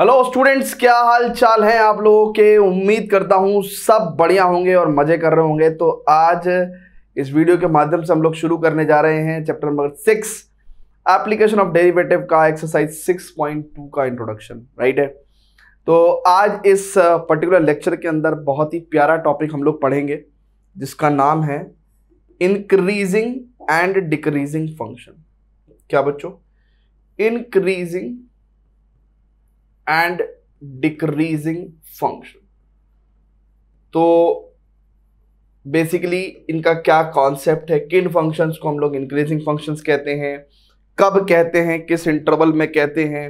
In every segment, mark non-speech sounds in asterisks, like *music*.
hello students क्या हाल चाल है आप लोगों के उम्मीद करता हूँ सब बढ़िया होंगे और मज़े कर रहे होंगे तो आज इस वीडियो के माध्यम से हम लोग शुरू करने जा रहे हैं chapter number six application of derivative का एक्सरसाइज सिक्स पॉइंट टू का इंट्रोडक्शन राइट है तो आज इस पर्टिकुलर uh, लेक्चर के अंदर बहुत ही प्यारा टॉपिक हम लोग पढ़ेंगे जिसका नाम है इनक्रीजिंग एंड डिक्रीजिंग फंक्शन क्या बच्चों इंक्रीजिंग एंड डिक्रीजिंग फंक्शन तो बेसिकली इनका क्या कॉन्सेप्ट है किन फंक्शंस को हम लोग इंक्रीजिंग फंक्शंस कहते हैं कब कहते हैं किस इंटरवल में कहते हैं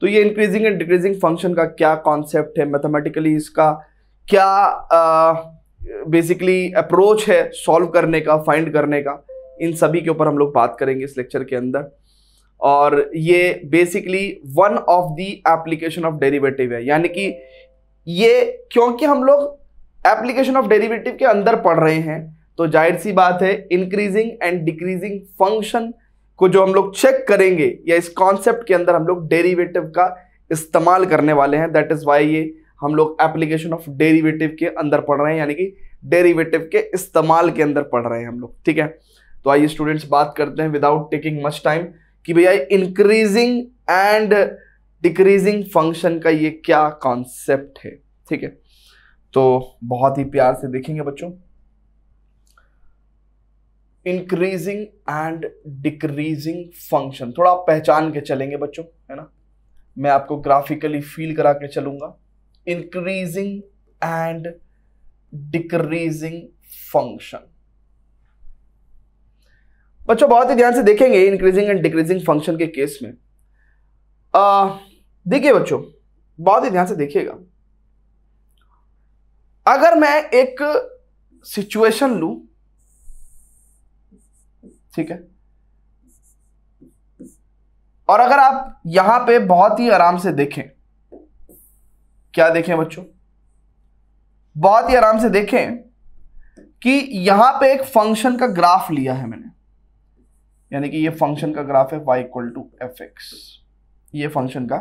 तो ये इंक्रीजिंग एंड डिक्रीजिंग फंक्शन का क्या कॉन्सेप्ट है मैथमेटिकली इसका क्या बेसिकली अप्रोच है सॉल्व करने का फाइंड करने का इन सभी के ऊपर हम लोग बात करेंगे इस लेक्चर के अंदर और ये basically one of the application of derivative है यानी कि ये क्योंकि हम लोग एप्लीकेशन ऑफ डेरिवेटिव के अंदर पढ़ रहे हैं तो जाहिर सी बात है इंक्रीजिंग एंड डिक्रीजिंग फंक्शन को जो हम लोग चेक करेंगे या इस कॉन्सेप्ट के अंदर हम लोग डेरिवेटिव का इस्तेमाल करने वाले हैं दैट इज़ वाई ये हम लोग एप्लीकेशन ऑफ डेरिवेटिव के अंदर पढ़ रहे हैं यानी कि डेरिवेटिव के इस्तेमाल के अंदर पढ़ रहे हैं हम लोग ठीक है तो आइए स्टूडेंट्स बात करते हैं विदाउट टेकिंग मच टाइम कि भैया इंक्रीजिंग एंड डिक्रीजिंग फंक्शन का ये क्या कॉन्सेप्ट है ठीक है तो बहुत ही प्यार से देखेंगे बच्चों इंक्रीजिंग एंड डिक्रीजिंग फंक्शन थोड़ा आप पहचान के चलेंगे बच्चों है ना मैं आपको ग्राफिकली फील करा के चलूंगा इंक्रीजिंग एंड डिक्रीजिंग फंक्शन बच्चों बहुत ही ध्यान से देखेंगे इंक्रीजिंग एंड डिक्रीजिंग फंक्शन के केस में देखिए बच्चों बहुत ही ध्यान से देखिएगा अगर मैं एक सिचुएशन लू ठीक है और अगर आप यहां पे बहुत ही आराम से देखें क्या देखें बच्चों बहुत ही आराम से देखें कि यहां पे एक फंक्शन का ग्राफ लिया है मैंने यानी कि ये फंक्शन का ग्राफ है y equal to f x ये फंक्शन का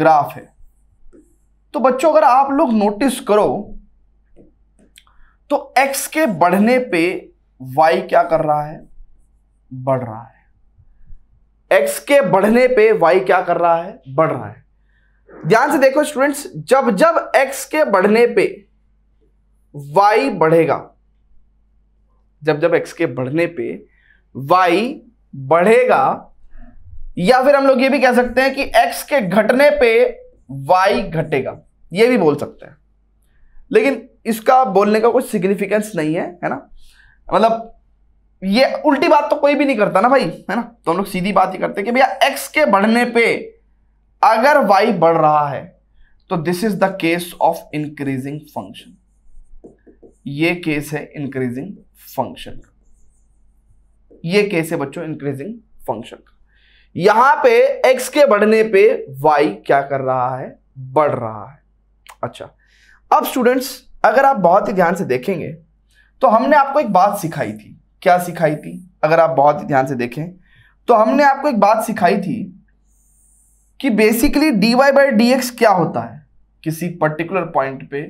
ग्राफ है तो बच्चों अगर आप लोग नोटिस करो तो x के बढ़ने पे y क्या कर रहा है बढ़ रहा है x के बढ़ने पे y क्या कर रहा है बढ़ रहा है ध्यान से देखो स्टूडेंट्स जब जब x के बढ़ने पे y बढ़ेगा जब जब x के बढ़ने पे वाई बढ़ेगा या फिर हम लोग ये भी कह सकते हैं कि एक्स के घटने पे वाई घटेगा ये भी बोल सकते हैं लेकिन इसका बोलने का कोई सिग्निफिकेंस नहीं है है ना मतलब ये उल्टी बात तो कोई भी नहीं करता ना भाई है ना तो हम लोग सीधी बात ही करते हैं कि भैया एक्स के बढ़ने पे अगर वाई बढ़ रहा है तो this is the case of increasing function ये केस है इंक्रीजिंग फंक्शन का ये केस है बच्चों इंक्रीजिंग फंक्शन का यहां पे x के बढ़ने पे y क्या कर रहा है बढ़ रहा है अच्छा अब स्टूडेंट्स अगर आप बहुत ही ध्यान से देखेंगे तो हमने आपको एक बात सिखाई थी क्या सिखाई थी अगर आप बहुत ही ध्यान से देखें तो हमने आपको एक बात सिखाई थी कि basically dy y by d क्या होता है किसी पर्टिकुलर पॉइंट पे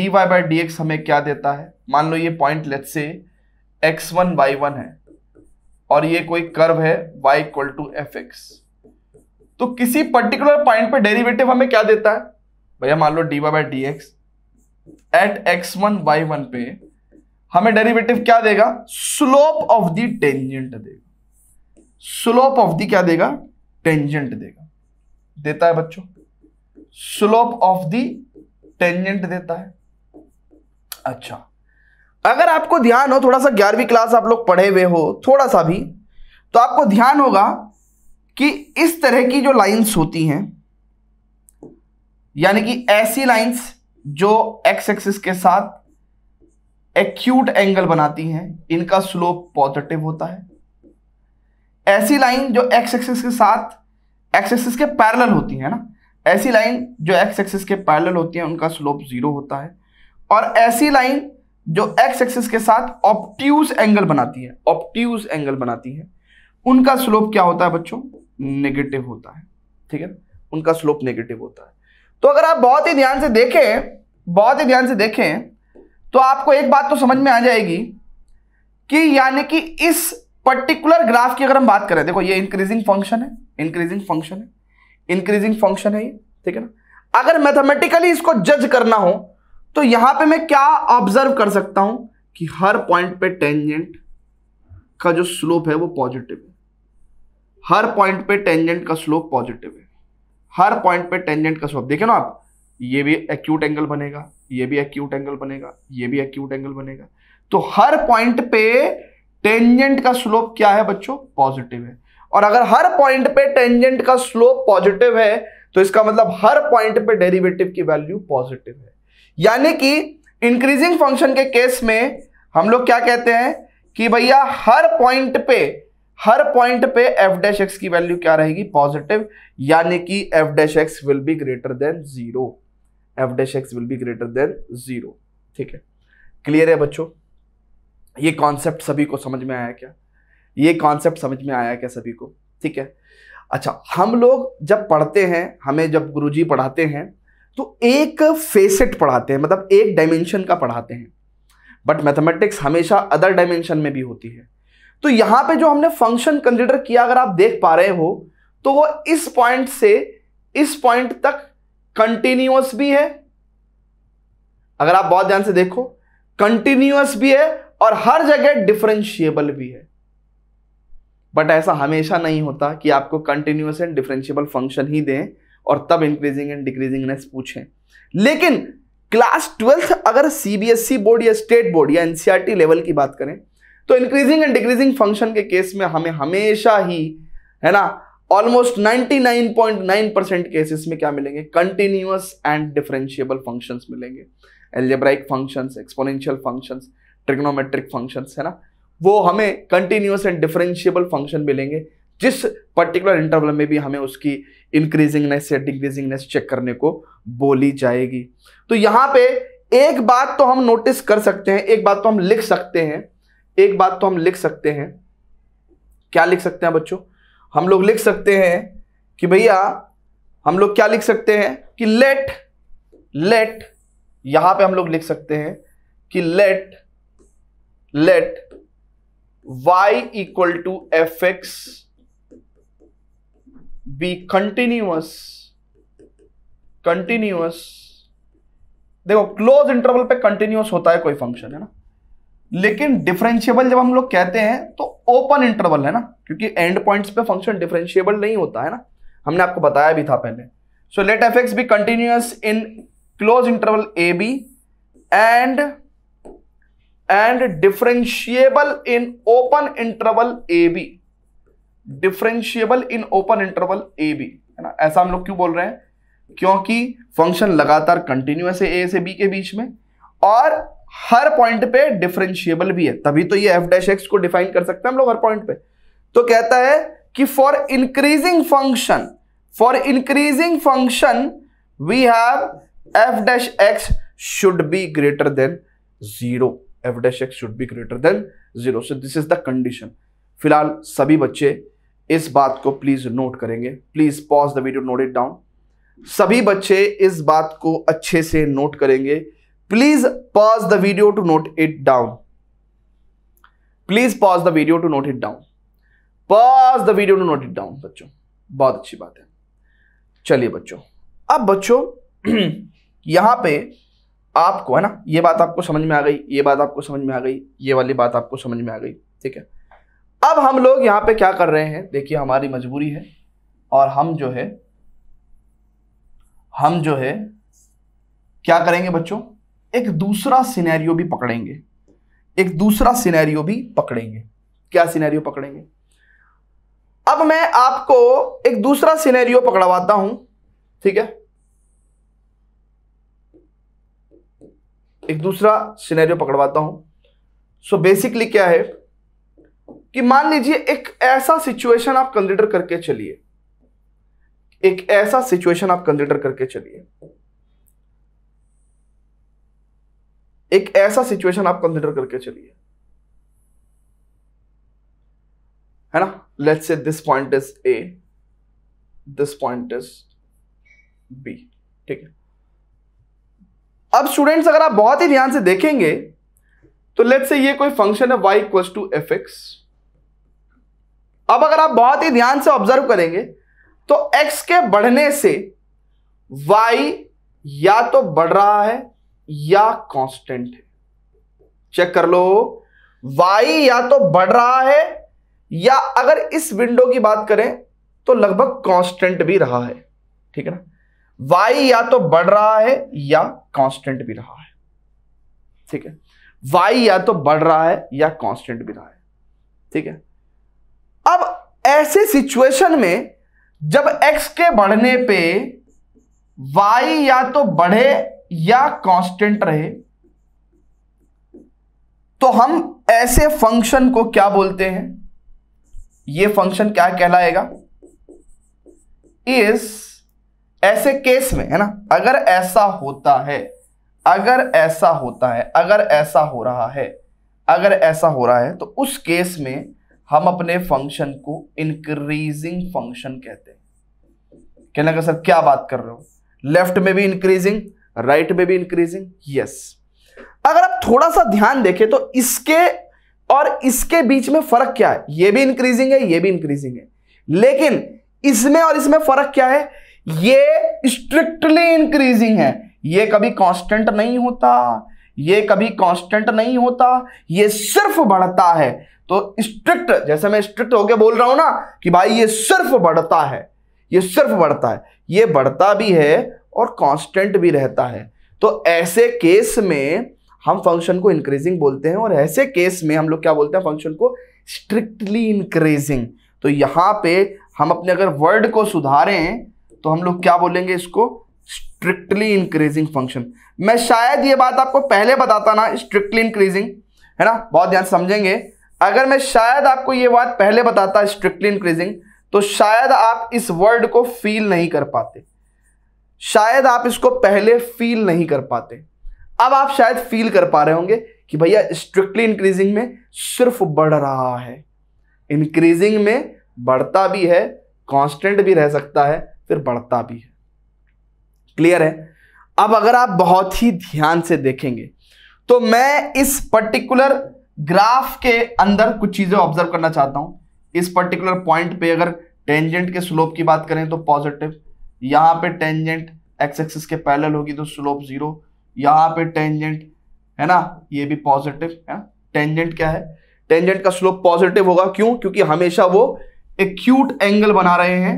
dy वाई बाई डी हमें क्या देता है मान लो ये point let say x one y one है और ये कोई कर्व है y equal to f x तो किसी पर्टिकुलर पॉइंट पे डेरिवेटिव हमें क्या देता है भैया मान लो d y by d x at x one y one पे हमें डेरिवेटिव क्या देगा स्लोप ऑफ दी टेंजेंट देगा स्लोप ऑफ दी क्या देगा टेंजेंट देगा देता है बच्चों स्लोप ऑफ दी टेंजेंट देता है अच्छा अगर आपको ध्यान हो थोड़ा सा ग्यारहवीं क्लास आप लोग पढ़े हुए हो थोड़ा सा भी तो आपको ध्यान होगा कि इस तरह की जो लाइंस होती हैं यानी कि ऐसी लाइंस जो एक्स एक्सिस के साथ एक्यूट एंगल बनाती हैं इनका स्लोप पॉजिटिव होता है ऐसी लाइन जो एक्स एक्सिस के साथ एक्स एक्सिस के पैरेलल होती है ना ऐसी लाइन जो एक्स एक्सिस के पैरेलल होती है उनका स्लोप जीरो होता है और ऐसी लाइन जो एक्स एक्सिस के साथ ऑप्ट्यूज एंगल बनाती है ऑप्ट्यूज एंगल बनाती है उनका स्लोप क्या होता है बच्चों नेगेटिव होता है ठीक है उनका स्लोप नेगेटिव होता है तो अगर आप बहुत ही ध्यान से देखें बहुत ही ध्यान से देखें तो आपको एक बात तो समझ में आ जाएगी कि यानी कि इस पर्टिकुलर ग्राफ की अगर हम बात करें देखो ये इंक्रीजिंग फंक्शन है इंक्रीजिंग फंक्शन है इंक्रीजिंग फंक्शन है ये ठीक है ना अगर मैथमेटिकली इसको जज करना हो तो यहां पे मैं क्या ऑब्जर्व कर सकता हूं कि हर पॉइंट पे टेंजेंट का जो स्लोप है वो पॉजिटिव है हर पॉइंट पे टेंजेंट का स्लोप पॉजिटिव है हर पॉइंट पे टेंजेंट का स्लोप देखे ना आप ये भी एक्यूट एंगल बनेगा ये भी एक्यूट एंगल बनेगा ये भी एक्यूट एंगल बनेगा तो हर पॉइंट पे टेंजेंट का स्लोप क्या है बच्चों पॉजिटिव है और अगर हर पॉइंट पे टेंजेंट का स्लोप पॉजिटिव है तो इसका मतलब हर पॉइंट पे डेरिवेटिव की वैल्यू पॉजिटिव है यानी कि इंक्रीजिंग फंक्शन के केस में हम लोग क्या कहते हैं कि भैया हर पॉइंट पे हर पॉइंट पे एफ डैश एक्स की वैल्यू क्या रहेगी पॉजिटिव यानी कि F dash x will be greater than zero f dash x will be greater than zero ठीक है क्लियर है बच्चों ये कॉन्सेप्ट सभी को समझ में आया क्या ये कॉन्सेप्ट समझ में आया क्या सभी को ठीक है अच्छा हम लोग जब पढ़ते हैं हमें जब गुरुजी पढ़ाते हैं तो एक फेसेट पढ़ाते हैं मतलब एक डायमेंशन का पढ़ाते हैं बट मैथमेटिक्स हमेशा अदर डायमेंशन में भी होती है तो यहां पे जो हमने फंक्शन कंसिडर किया अगर आप देख पा रहे हो तो वो इस पॉइंट से इस पॉइंट तक कंटिन्यूस भी है अगर आप बहुत ध्यान से देखो कंटिन्यूस भी है और हर जगह डिफरेंशिएबल भी है बट ऐसा हमेशा नहीं होता कि आपको कंटिन्यूस एंड डिफरेंशिएबल फंक्शन ही दें और तब इंक्रीजिंग एंड डिक्रीजिंगनेस पूछें लेकिन क्लास ट्वेल्थ अगर सीबीएसई बोर्ड e या स्टेट बोर्ड या एनसीईआरटी लेवल e की बात करें तो इंक्रीजिंग एंड डिक्रीजिंग फंक्शन के केस में हमें हमेशा ही है ना ऑलमोस्ट 99.9 परसेंट केसेस में क्या मिलेंगे कंटिन्यूस एंड डिफरेंशियबल फंक्शंस मिलेंगे algebraic functions exponential functions trigonometric functions है ना वो हमें कंटिन्यूस एंड डिफरेंशियबल फंक्शन मिलेंगे जिस पर्टिकुलर इंटरवल में भी हमें उसकी इंक्रीजिंगनेस या डिक्रीजिंगनेस चेक करने को बोली जाएगी तो यहां पे एक बात तो हम नोटिस कर सकते हैं एक बात तो हम लिख सकते हैं एक बात तो हम लिख सकते हैं क्या लिख सकते हैं बच्चों हम लोग लिख सकते हैं कि भैया हम लोग क्या लिख सकते हैं कि लेट लेट यहां पे हम लोग लिख सकते हैं कि let let y equal to f x be continuous continuous देखो क्लोज इंटरवल पे कंटिन्यूस होता है कोई फंक्शन है ना लेकिन डिफरेंशियबल जब हम लोग कहते हैं तो ओपन इंटरवल है ना क्योंकि एंड पॉइंट्स पे फंक्शन डिफरेंशियबल नहीं होता है ना हमने आपको बताया भी था पहले so let f x be continuous in close interval a b and and differentiable in open interval a b differentiable in open interval a b है ना ऐसा हम लोग क्यों बोल रहे हैं क्योंकि फंक्शन लगातार कंटिन्यूस है ए से बी के बीच में और हर पॉइंट पे डिफरेंशिएबल भी है तभी तो ये एफ डैश एक्स को डिफाइन कर सकते हैं हम लोग हर पॉइंट पे तो कहता है कि for increasing function for increasing function we have f dash x should be greater than zero f dash x should be greater than zero so this is the condition फिलहाल सभी बच्चे इस बात को प्लीज नोट करेंगे please pause the video note it down सभी बच्चे इस बात को अच्छे से नोट करेंगे please pause the video to note it down please pause the video to note it down pause the video to note it down बच्चों बहुत अच्छी बात है चलिए बच्चों अब बच्चों *clears throat* यहां पे आपको है ना ये बात आपको समझ में आ गई ये बात आपको समझ में आ गई ये वाली बात आपको समझ में आ गई ठीक है अब हम लोग यहां पे क्या कर रहे हैं देखिए हमारी मजबूरी है और हम जो है हम जो है क्या करेंगे बच्चों एक दूसरा सिनेरियो भी पकड़ेंगे एक दूसरा सिनेरियो भी पकड़ेंगे क्या सिनेरियो पकड़ेंगे अब मैं आपको एक दूसरा सिनेरियो पकड़वाता हूं ठीक है एक दूसरा सिनेरियो पकड़वाता हूं सो so बेसिकली क्या है कि मान लीजिए एक ऐसा सिचुएशन आप कंसिडर करके चलिए एक ऐसा सिचुएशन आप कंसिडर करके चलिए एक ऐसा सिचुएशन आप कंसिडर करके चलिए है ना let's say this point is a this point is b ठीक है अब स्टूडेंट्स अगर आप बहुत ही ध्यान से देखेंगे तो लेट्स से ये कोई फंक्शन है y equal to f x अब अगर आप बहुत ही ध्यान से ऑब्जर्व करेंगे तो x के बढ़ने से y या तो बढ़ रहा है या कांस्टेंट है चेक कर लो y या तो बढ़ रहा है या अगर इस विंडो की बात करें तो लगभग कांस्टेंट भी रहा है ठीक है ना y या तो बढ़ रहा है या कांस्टेंट भी रहा है ठीक है y या तो बढ़ रहा है या कांस्टेंट भी रहा है ठीक है अब ऐसे सिचुएशन में जब एक्स के बढ़ने पे वाई या तो बढ़े या कांस्टेंट रहे तो हम ऐसे फंक्शन को क्या बोलते हैं ये फंक्शन क्या कहलाएगा इस ऐसे केस में है ना अगर ऐसा होता है अगर ऐसा होता है अगर ऐसा हो रहा है अगर ऐसा हो रहा है तो उस केस में हम अपने फंक्शन को इंक्रीजिंग फंक्शन कहते हैं कहने का सर क्या बात कर रहे हो लेफ्ट में भी इंक्रीजिंग राइट में भी इंक्रीजिंग यस अगर आप थोड़ा सा ध्यान देखें तो इसके और इसके बीच में फर्क क्या है ये भी इंक्रीजिंग है ये भी इंक्रीजिंग है लेकिन इसमें और इसमें फर्क क्या है ये स्ट्रिक्टली इंक्रीजिंग है ये कभी कांस्टेंट नहीं होता ये कभी कांस्टेंट नहीं होता ये सिर्फ बढ़ता है तो स्ट्रिक्ट जैसे मैं स्ट्रिक्ट होके बोल रहा हूं ना कि भाई ये सिर्फ बढ़ता है ये सिर्फ बढ़ता है ये बढ़ता भी है और कांस्टेंट भी रहता है तो ऐसे केस में हम फंक्शन को इंक्रीजिंग बोलते हैं और ऐसे केस में हम लोग क्या बोलते हैं फंक्शन को स्ट्रिक्टली इंक्रीजिंग तो यहां पे हम अपने अगर वर्ड को सुधारें तो हम लोग क्या बोलेंगे इसको स्ट्रिक्टली इंक्रीजिंग फंक्शन मैं शायद ये बात आपको पहले बताता ना स्ट्रिक्टली इंक्रीजिंग है ना बहुत ध्यान समझेंगे अगर मैं शायद आपको ये बात पहले बताता स्ट्रिक्टली इंक्रीजिंग तो शायद आप इस वर्ड को फील नहीं कर पाते शायद आप इसको पहले फील नहीं कर पाते अब आप शायद फील कर पा रहे होंगे कि भैया स्ट्रिक्टली इंक्रीजिंग में सिर्फ बढ़ रहा है इंक्रीजिंग में बढ़ता भी है कांस्टेंट भी रह सकता है फिर बढ़ता भी है क्लियर है अब अगर आप बहुत ही ध्यान से देखेंगे तो मैं इस पर्टिकुलर ग्राफ के अंदर कुछ चीजें ऑब्जर्व करना चाहता हूं इस पर्टिकुलर पॉइंट पे अगर टेंजेंट के स्लोप की बात करें तो पॉजिटिव यहाँ पे टेंजेंट एक्स एक्सिस के पैरेलल होगी तो स्लोप जीरो यहां पे टेंजेंट है ना ये भी पॉजिटिव है टेंजेंट क्या है टेंजेंट का स्लोप पॉजिटिव होगा क्यों क्योंकि हमेशा वो एक्यूट एंगल बना रहे हैं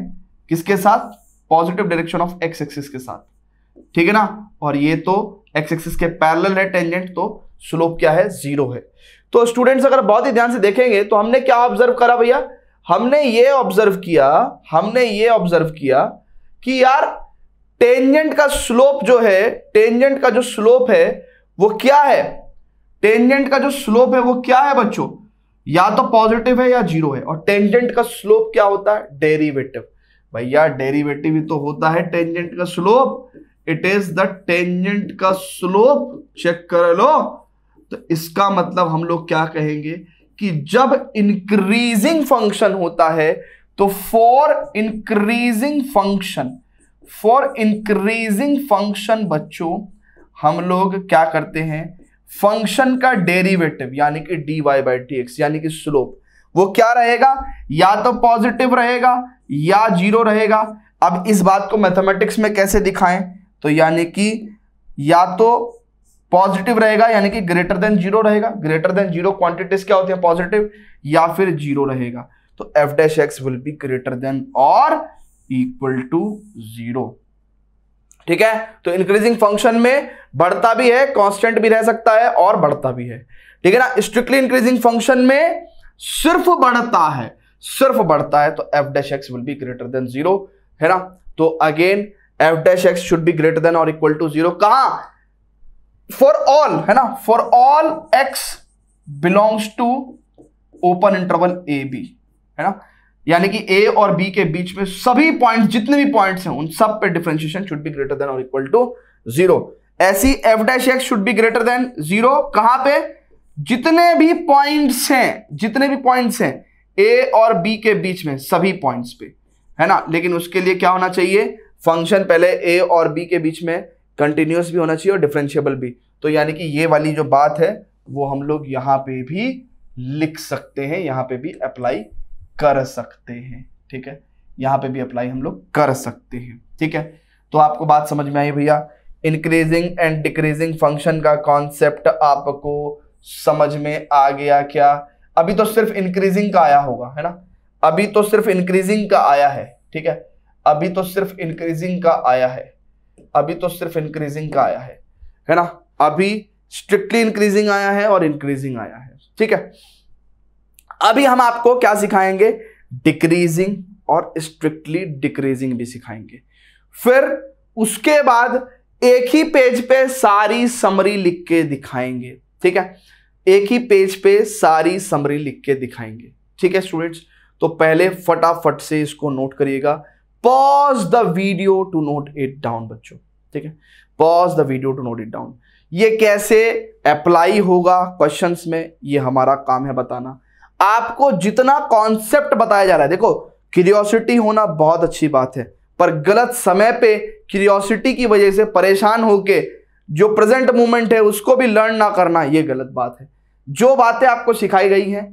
किसके साथ positive direction of x axis के साथ ठीक है ना और ये तो एक्स एक्सिस के पैरेलल है टेंजेंट तो स्लोप क्या है जीरो है तो स्टूडेंट्स अगर बहुत ही ध्यान से देखेंगे तो हमने क्या ऑब्जर्व करा भैया हमने ये ऑब्जर्व किया हमने ये ऑब्जर्व किया कि यार टेंजेंट का स्लोप जो है टेंजेंट का जो स्लोप है वो क्या है टेंजेंट का जो स्लोप है वो क्या है बच्चों या तो पॉजिटिव है या जीरो है और टेंजेंट का स्लोप क्या होता है डेरिवेटिव भैया डेरिवेटिव ही तो होता है टेंजेंट का slope it is the tangent का स्लोप चेक कर लो तो इसका मतलब हम लोग क्या कहेंगे कि जब इंक्रीजिंग फंक्शन होता है तो for increasing function for increasing function बच्चों हम लोग क्या करते हैं फंक्शन का डेरिवेटिव यानी कि d y by t x यानी कि स्लोप वो क्या रहेगा या तो पॉजिटिव रहेगा या जीरो रहेगा अब इस बात को मैथमेटिक्स में कैसे दिखाएं तो यानी कि या तो पॉजिटिव रहेगा यानी कि ग्रेटर देन जीरो रहेगा ग्रेटर देन जीरो क्वांटिटीज क्या होती है पॉजिटिव या फिर जीरो रहेगा तो F dash x will be greater than और इक्वल टू जीरो ठीक है तो इंक्रीजिंग फंक्शन में बढ़ता भी है कांस्टेंट भी रह सकता है और बढ़ता भी है ठीक है ना स्ट्रिक्टली इंक्रीजिंग फंक्शन में सिर्फ बढ़ता है सिर्फ बढ़ता है तो F dash x will be greater than zero है ना तो again f dash x should be greater than और इक्वल टू जीरो कहा फॉर ऑल है ना for all x belongs to open interval a b है ना यानी कि ए और बी के बीच में सभी पॉइंट जितने भी पॉइंट्स हैं उन सब पे differentiation should be greater than और इक्वल टू जीरो ऐसी f dash x should be greater than zero कहां पे जितने भी पॉइंट्स हैं जितने भी पॉइंट्स हैं ए और बी के बीच में सभी पॉइंट्स पे है ना लेकिन उसके लिए क्या होना चाहिए फंक्शन पहले ए और बी के बीच में कंटिन्यूस भी होना चाहिए और डिफ्रेंशियबल भी तो यानी कि ये वाली जो बात है वो हम लोग यहाँ पे भी लिख सकते हैं यहाँ पे भी अप्लाई कर सकते हैं ठीक है यहाँ पे भी अप्लाई हम लोग कर सकते हैं ठीक है तो आपको बात समझ में आई भैया इंक्रीजिंग एंड डिक्रीजिंग फंक्शन का कॉन्सेप्ट आपको समझ में आ गया क्या अभी तो सिर्फ इंक्रीजिंग का आया होगा है ना अभी तो सिर्फ इंक्रीजिंग का आया है ठीक है अभी तो सिर्फ इंक्रीजिंग का आया है अभी तो सिर्फ इंक्रीजिंग का आया है है ना अभी स्ट्रिक्टली इंक्रीजिंग आया है और इंक्रीजिंग आया है ठीक है अभी हम आपको क्या सिखाएंगे डिक्रीजिंग और स्ट्रिक्टली डिक्रीजिंग भी सिखाएंगे फिर उसके बाद एक ही पेज पे सारी समरी लिख के दिखाएंगे ठीक है एक ही पेज पे सारी समरी लिख के दिखाएंगे ठीक है स्टूडेंट्स तो पहले फटाफट से इसको नोट करिएगा pause the video to note it down बच्चों ठीक है pause the video to note it down ये कैसे अप्लाई होगा क्वेश्चंस में ये हमारा काम है बताना आपको जितना कॉन्सेप्ट बताया जा रहा है देखो क्यूरियोसिटी होना बहुत अच्छी बात है पर गलत समय पे क्यूरियोसिटी की वजह से परेशान होके जो प्रेजेंट मूवमेंट है उसको भी लर्न ना करना ये गलत बात है जो बातें आपको सिखाई गई हैं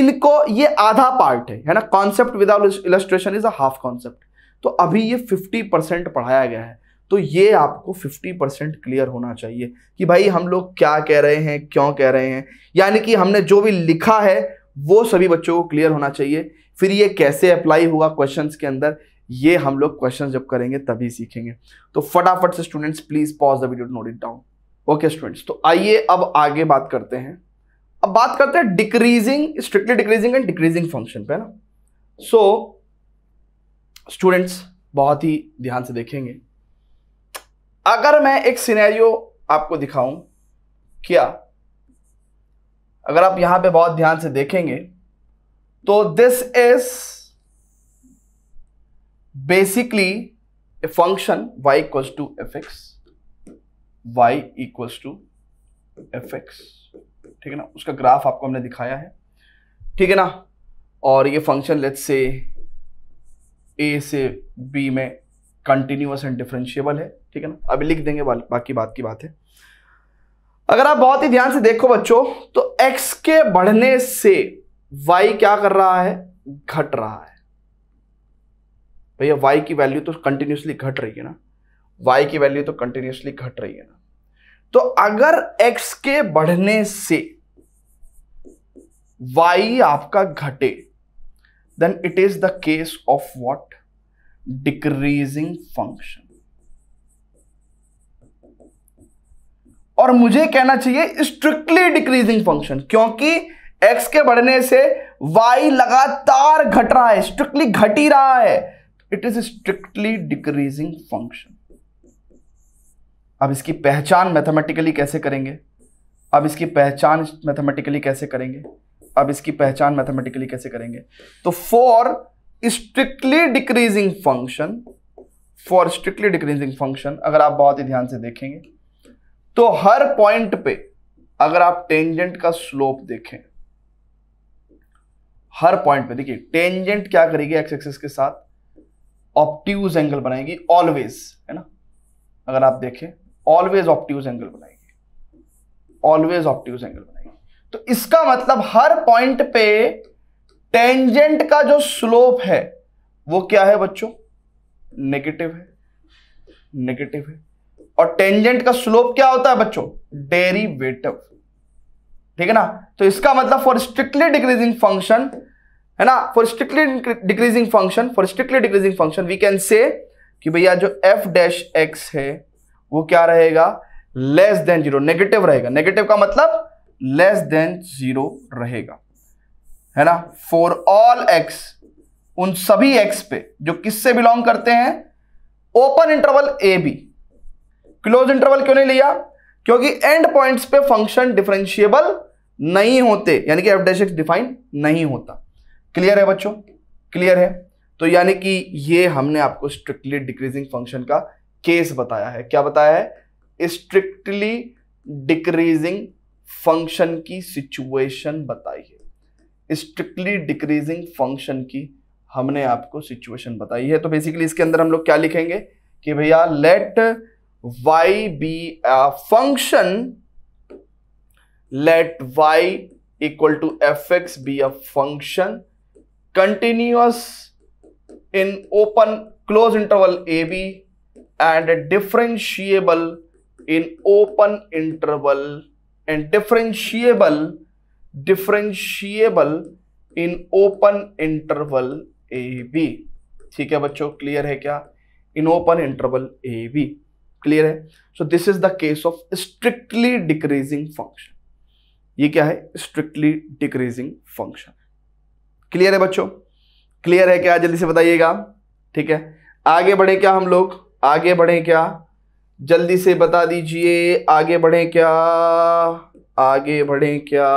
इनको ये आधा पार्ट है है ना concept without illustration is a half concept तो अभी ये 50 परसेंट पढ़ाया गया है तो ये आपको 50 परसेंट क्लियर होना चाहिए कि भाई हम लोग क्या कह रहे हैं क्यों कह रहे हैं यानी कि हमने जो भी लिखा है वो सभी बच्चों को क्लियर होना चाहिए फिर ये कैसे अप्लाई हुआ क्वेश्चंस के अंदर ये हम लोग क्वेश्चंस जब करेंगे तभी सीखेंगे तो फटाफट से students please pause the video note it down okay students तो आइए अब आगे बात करते हैं अब बात करते हैं decreasing strictly decreasing and decreasing function पे ना सो so, स्टूडेंट्स बहुत ही ध्यान से देखेंगे अगर मैं एक सिनेरियो आपको दिखाऊं क्या अगर आप यहां पे बहुत ध्यान से देखेंगे तो this is basically a function y equals to f x y equals to f x ठीक है ना उसका ग्राफ आपको हमने दिखाया है ठीक है ना और ये फंक्शन लेट्स से ए से बी में कंटिन्यूस एंड डिफ्रेंशिएबल है ठीक है ना अभी लिख देंगे बाकी बात की बात है अगर आप बहुत ही ध्यान से देखो बच्चों तो x के बढ़ने से y क्या कर रहा है घट रहा है भैया y की वैल्यू तो कंटिन्यूसली घट रही है ना y की वैल्यू तो कंटिन्यूसली घट रही है ना तो अगर x के बढ़ने से y आपका घटे then it is the case of what decreasing function और मुझे कहना चाहिए स्ट्रिक्टली डिक्रीजिंग फंक्शन क्योंकि x के बढ़ने से y लगातार घट रहा है स्ट्रिक्टली घट ही रहा है it is strictly decreasing function अब इसकी पहचान मैथमेटिकली कैसे करेंगे अब इसकी पहचान मैथमेटिकली कैसे करेंगे अब इसकी पहचान मैथमेटिकली कैसे करेंगे तो for strictly decreasing function for strictly decreasing function अगर आप बहुत ही ध्यान से देखेंगे तो हर पॉइंट पे अगर आप टेंजेंट का स्लोप देखें हर पॉइंट पे देखिए टेंजेंट क्या करेगी एक्स एक्सिस के साथ ऑप्ट्यूज एंगल बनाएगी ऑलवेज है ना अगर आप देखें ऑलवेज ऑप्ट्यूज एंगल बनाएगी ऑलवेज ऑप्ट्यूज एंगल बनाएगी तो इसका मतलब हर पॉइंट पे टेंजेंट का जो स्लोप है वो क्या है बच्चों नेगेटिव है नेगेटिव है और टेंजेंट का स्लोप क्या होता है बच्चों डेरिवेटिव ठीक है ना तो इसका मतलब फॉर स्ट्रिक्टली डिक्रीजिंग फंक्शन है ना for strictly decreasing function for strictly decreasing function we can say कि भैया जो एफ डैश एक्स है वो क्या रहेगा लेस देन जीरो नेगेटिव रहेगा नेगेटिव का मतलब लेस देन जीरो रहेगा है ना फॉर ऑल एक्स उन सभी एक्स पे जो किससे बिलोंग करते हैं open interval a b close interval क्यों नहीं लिया क्योंकि एंड पॉइंट्स पे फंक्शन डिफरेंशिएबल नहीं होते यानी कि एफ डैश एक्स डिफाइन नहीं होता क्लियर है बच्चों क्लियर है तो यानी कि ये हमने आपको स्ट्रिक्टली डिक्रीजिंग फंक्शन का केस बताया है क्या बताया है स्ट्रिक्टली डिक्रीजिंग फंक्शन की सिचुएशन बताई है स्ट्रिक्टली डिक्रीजिंग फंक्शन की हमने आपको सिचुएशन बताई है तो बेसिकली इसके अंदर हम लोग क्या लिखेंगे कि भैया let y be function let y equal to f x be a function continuous in open close interval a b and differentiable in open interval differentiable differentiable in open interval a b ठीक है बच्चों clear है क्या in open interval a b clear है so this is the case of strictly decreasing function ये क्या है strictly decreasing function clear है बच्चों क्लियर है क्या जल्दी से बताइएगा ठीक है आगे बढ़े क्या हम लोग आगे बढ़े क्या जल्दी से बता दीजिए आगे बढ़े क्या आगे बढ़े क्या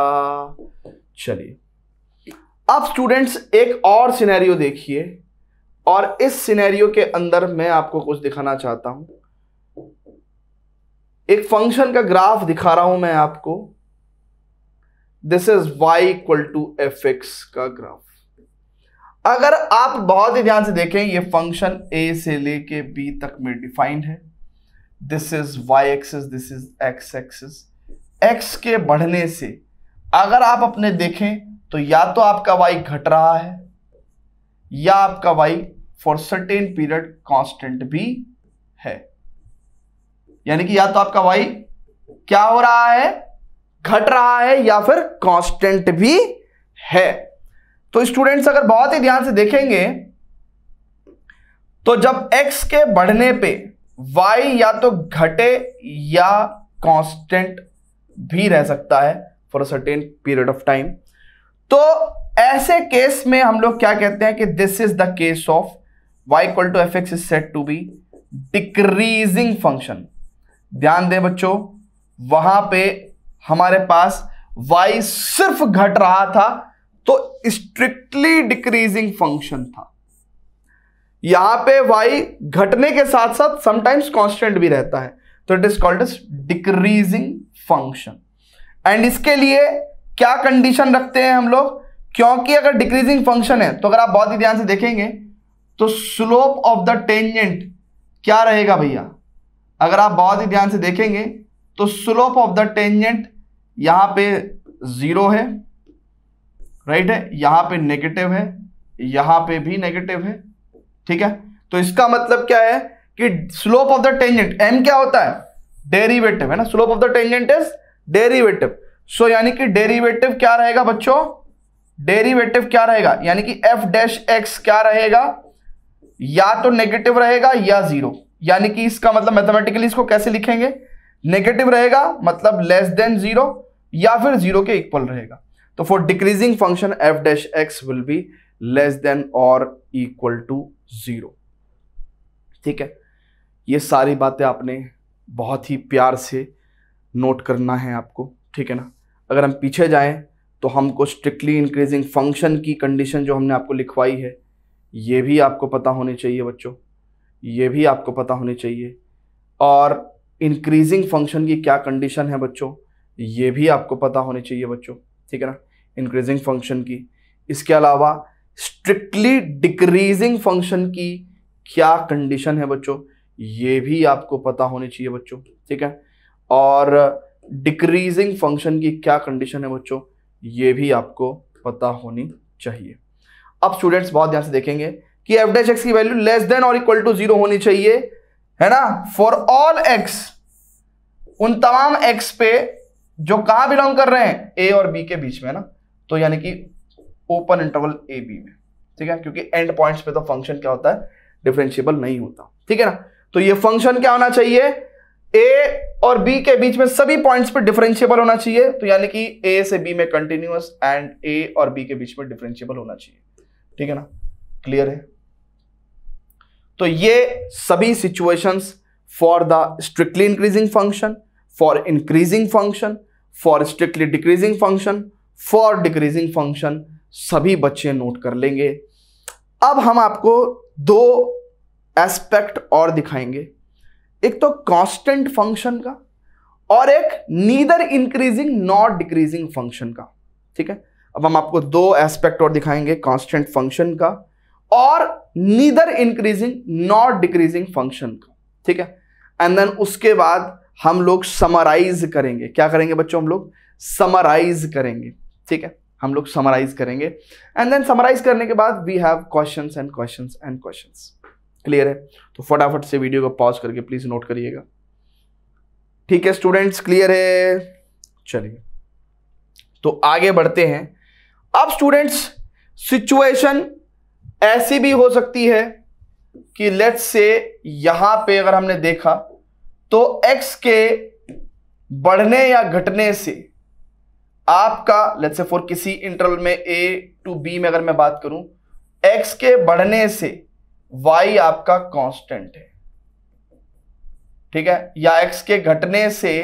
चलिए अब स्टूडेंट्स एक और सिनेरियो देखिए और इस सिनेरियो के अंदर मैं आपको कुछ दिखाना चाहता हूं एक फंक्शन का ग्राफ दिखा रहा हूं मैं आपको this is y equal to f x का ग्राफ अगर आप बहुत ही ध्यान से देखें ये फंक्शन ए से लेके बी तक में डिफाइंड है this is Y axis this is x axis x के बढ़ने से अगर आप अपने देखें तो या तो आपका वाई घट रहा है या आपका y for certain period constant भी है यानी कि या तो आपका वाई क्या हो रहा है घट रहा है या फिर कांस्टेंट भी है तो स्टूडेंट्स अगर बहुत ही ध्यान से देखेंगे तो जब एक्स के बढ़ने पे वाई या तो घटे या कांस्टेंट भी रह सकता है for a certain period of time तो ऐसे केस में हम लोग क्या कहते हैं कि this is the case of y equal to f x is set to be decreasing function ध्यान दें बच्चों वहां पे हमारे पास y सिर्फ घट रहा था तो स्ट्रिक्टली डिक्रीजिंग फंक्शन था यहां पे वाई घटने के साथ साथ समटाइम्स कांस्टेंट भी रहता है तो it is called as decreasing function and इसके लिए क्या कंडीशन रखते हैं हम लोग क्योंकि अगर डिक्रीजिंग फंक्शन है तो अगर आप बहुत ही ध्यान से देखेंगे तो स्लोप ऑफ द टेंजेंट क्या रहेगा भैया अगर आप बहुत ही ध्यान से देखेंगे तो स्लोप ऑफ द टेंजेंट यहां पे जीरो है राइट है यहां पे नेगेटिव है यहां पे भी नेगेटिव है ठीक है तो इसका मतलब क्या है कि slope of the tangent m क्या होता है डेरिवेटिव है ना slope of the tangent is derivative so यानी कि डेरिवेटिव क्या रहेगा बच्चों डेरिवेटिव क्या रहेगा यानी कि एफ डैश एक्स क्या रहेगा या तो नेगेटिव रहेगा या जीरो यानी कि इसका मतलब मैथमेटिकली इसको कैसे लिखेंगे नेगेटिव रहेगा मतलब लेस देन जीरो या फिर जीरो के इक्वल रहेगा तो for decreasing function F dash x will be less than और इक्वल टू ज़ीरो ठीक है ये सारी बातें आपने बहुत ही प्यार से नोट करना है आपको ठीक है ना अगर हम पीछे जाएं तो हमको स्ट्रिक्टली इंक्रीजिंग फंक्शन की कंडीशन जो हमने आपको लिखवाई है ये भी आपको पता होनी चाहिए बच्चों ये भी आपको पता होनी चाहिए और इंक्रीजिंग फंक्शन की क्या कंडीशन है बच्चों ये भी आपको पता होनी चाहिए बच्चों ठीक है ना इंक्रीजिंग फंक्शन की इसके अलावा स्ट्रिक्टली डिक्रीजिंग फंक्शन की क्या कंडीशन है बच्चों ये भी आपको पता होनी चाहिए बच्चों ठीक है और डिक्रीजिंग फंक्शन की क्या कंडीशन है बच्चों ये भी आपको पता होनी चाहिए अब स्टूडेंट्स बहुत ध्यान से देखेंगे कि एफ डेच एक्स की वैल्यू लेस देन और इक्वल टू जीरो होनी चाहिए है ना फॉर ऑल एक्स उन तमाम एक्स पे जो कहा बिलोंग कर रहे हैं ए और बी के बीच में ना तो यानी कि ओपन इंटरवल ए बी में ठीक है क्योंकि एंड पॉइंट्स पे तो फंक्शन क्या होता है डिफरेंशिएबल नहीं होता ठीक है ना तो ये फंक्शन क्या होना चाहिए ए और बी के बीच में सभी पॉइंट्स पे डिफरेंशियबल होना चाहिए तो यानी कि ए से बी में कंटिन्यूस एंड ए और बी के बीच में डिफरेंशियबल होना चाहिए ठीक है ना क्लियर है तो ये सभी situations for the strictly increasing function for increasing function for strictly decreasing function for decreasing function सभी बच्चे नोट कर लेंगे अब हम आपको दो एस्पेक्ट और दिखाएंगे एक तो कांस्टेंट फंक्शन का और एक neither increasing not decreasing function का ठीक है अब हम आपको दो एस्पेक्ट और दिखाएंगे कांस्टेंट फंक्शन का और neither increasing not decreasing function का ठीक है एंड देन उसके बाद हम लोग समराइज करेंगे क्या करेंगे बच्चों हम लोग समराइज करेंगे ठीक है हम लोग समराइज करेंगे एंड देन समराइज करने के बाद we have question and question and question clear है तो फटाफट से वीडियो को पॉज करके प्लीज नोट करिएगा ठीक है स्टूडेंट्स क्लियर है चलिए तो आगे बढ़ते हैं अब स्टूडेंट्स सिचुएशन ऐसी भी हो सकती है कि लेट्स से यहां पे अगर हमने देखा तो एक्स के बढ़ने या घटने से आपका लेट्स से फॉर किसी इंटरवल में ए टू बी में अगर मैं बात करूं एक्स के बढ़ने से वाई आपका कांस्टेंट है ठीक है या एक्स के घटने से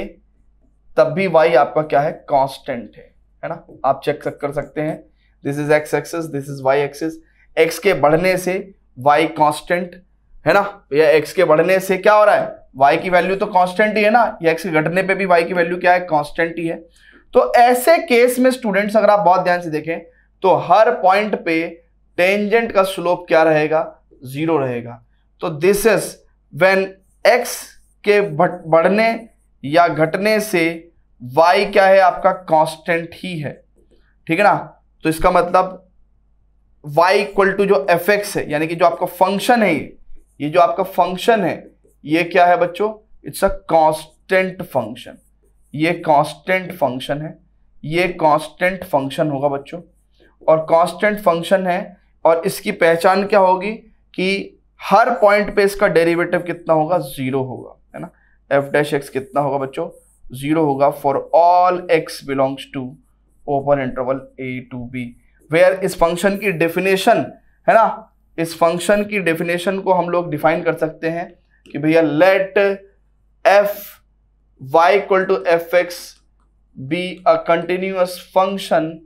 तब भी वाई आपका क्या है कांस्टेंट है है ना आप चेक कर सकते हैं this is x axis this is Y axis x के बढ़ने से वाई कांस्टेंट है ना या एक्स के बढ़ने से क्या हो रहा है वाई की वैल्यू तो कांस्टेंट ही है ना या एक्स के घटने पे भी वाई की वैल्यू क्या है कांस्टेंट ही है तो ऐसे केस में स्टूडेंट्स अगर आप बहुत ध्यान से देखें तो हर पॉइंट पे टेंजेंट का स्लोप क्या रहेगा जीरो रहेगा तो दिस इज व्हेन एक्स के बढ़ने या घटने से वाई क्या है आपका कांस्टेंट ही है ठीक है ना तो इसका मतलब y इक्वल टू जो एफ एक्स है यानी कि जो आपका फंक्शन है ये ये जो आपका फंक्शन है ये क्या है बच्चों इट्स अ कांस्टेंट फंक्शन ये कांस्टेंट फंक्शन है ये कांस्टेंट फंक्शन होगा बच्चों और कांस्टेंट फंक्शन है और इसकी पहचान क्या होगी कि हर पॉइंट पे इसका डेरिवेटिव कितना होगा ज़ीरो होगा है ना एफ डैश एक्स कितना होगा बच्चों ज़ीरो होगा for all x belongs to open interval A to B where इस फंक्शन की डेफिनेशन है ना इस फंक्शन की डेफिनेशन को हम लोग डिफाइन कर सकते हैं कि भैया let F y equal to fx be a continuous function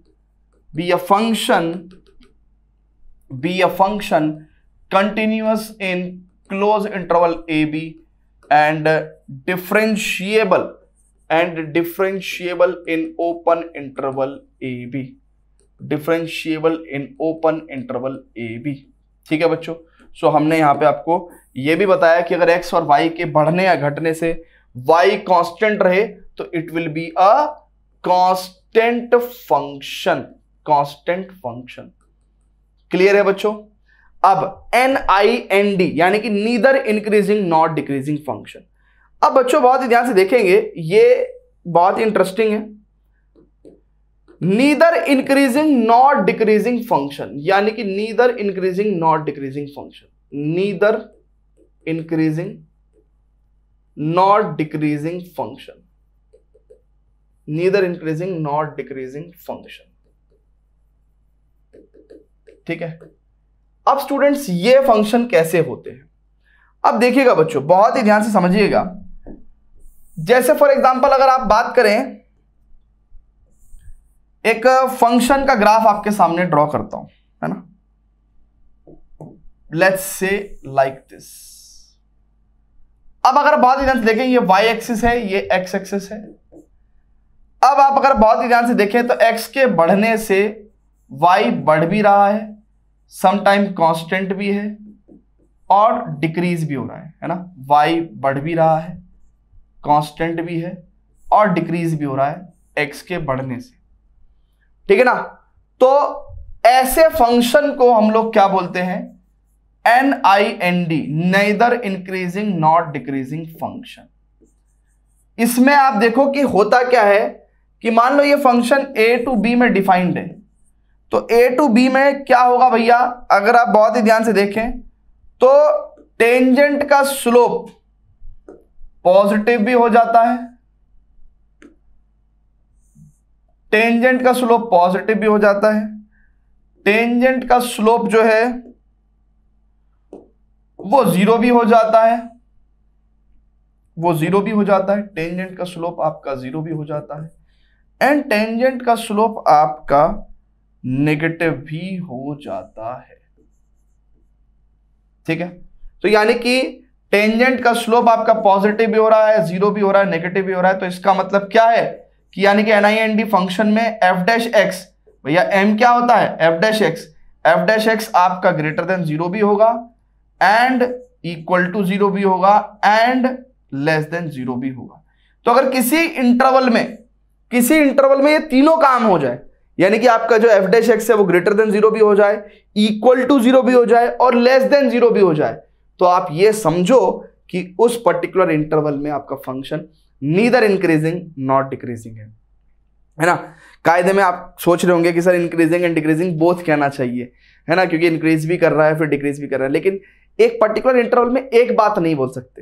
be a function be a function continuous in closed interval ab and differentiable and differentiable in open interval ab differentiable in open interval ab ठीक है बच्चों सो so, हमने यहां पे आपको यह भी बताया कि अगर x और y के बढ़ने या घटने से वाई कॉन्स्टेंट रहे तो it will be a constant function constant function clear है बच्चों अब एन आई एन डी यानी कि neither increasing not decreasing function अब बच्चों बहुत ही ध्यान से देखेंगे ये बहुत ही इंटरेस्टिंग है neither increasing not decreasing function यानी कि neither increasing not decreasing function neither increasing not decreasing function neither increasing nor decreasing function ठीक है अब स्टूडेंट्स ये फंक्शन कैसे होते हैं अब देखिएगा बच्चों बहुत ही ध्यान से समझिएगा जैसे फॉर एग्जांपल अगर आप बात करें एक फंक्शन का ग्राफ आपके सामने ड्रॉ करता हूं है ना लेट्स से लाइक दिस अब अगर बहुत ही ध्यान से देखें ये वाई एक्सिस है ये एक्स एक्सिस है अब आप अगर बहुत ही ध्यान से देखें तो एक्स के बढ़ने से वाई बढ़ भी रहा है समटाइम कांस्टेंट भी है और डिक्रीज भी हो रहा है है ना वाई बढ़ भी रहा है कांस्टेंट भी है और डिक्रीज भी हो रहा है एक्स के बढ़ने से ठीक है ना तो ऐसे फंक्शन को हम लोग क्या बोलते हैं N I N D neither increasing not decreasing function इसमें आप देखो कि होता क्या है कि मान लो ये फंक्शन ए टू बी में डिफाइंड है तो ए टू बी में क्या होगा भैया अगर आप बहुत ही ध्यान से देखें तो टेंजेंट का स्लोप पॉजिटिव भी हो जाता है टेंजेंट का स्लोप पॉजिटिव भी हो जाता है टेंजेंट का स्लोप जो है वो जीरो भी हो जाता है वो जीरो भी हो जाता है टेंजेंट का स्लोप आपका जीरो भी हो जाता है एंड टेंजेंट का स्लोप आपका नेगेटिव भी हो जाता है ठीक है तो यानी कि टेंजेंट का स्लोप आपका पॉजिटिव भी हो रहा है जीरो भी हो रहा है नेगेटिव भी हो रहा है तो इसका मतलब क्या है कि यानी कि एनआईएनडी फंक्शन में एफ डैश एक्स भैया एम क्या होता है F dash X F dash X आपका ग्रेटर देन जीरो भी होगा एंड इक्वल टू जीरो भी होगा एंड लेस देन जीरो भी होगा तो अगर किसी इंटरवल में किसी इंटरवल में ये तीनों काम हो जाए यानी कि आपका जो एफ डेश एक्स है वो ग्रेटर देन जीरो भी हो जाए इक्वल टू जीरो भी हो जाए और लेस देन जीरो भी हो जाए तो आप ये समझो कि उस पर्टिकुलर इंटरवल में आपका function neither increasing not decreasing है है ना कायदे में आप सोच रहे होंगे कि sir increasing and decreasing both कहना चाहिए है ना क्योंकि इंक्रीज भी कर रहा है फिर डिक्रीज भी कर रहा है लेकिन एक पर्टिकुलर इंटरवल में एक बात नहीं बोल सकते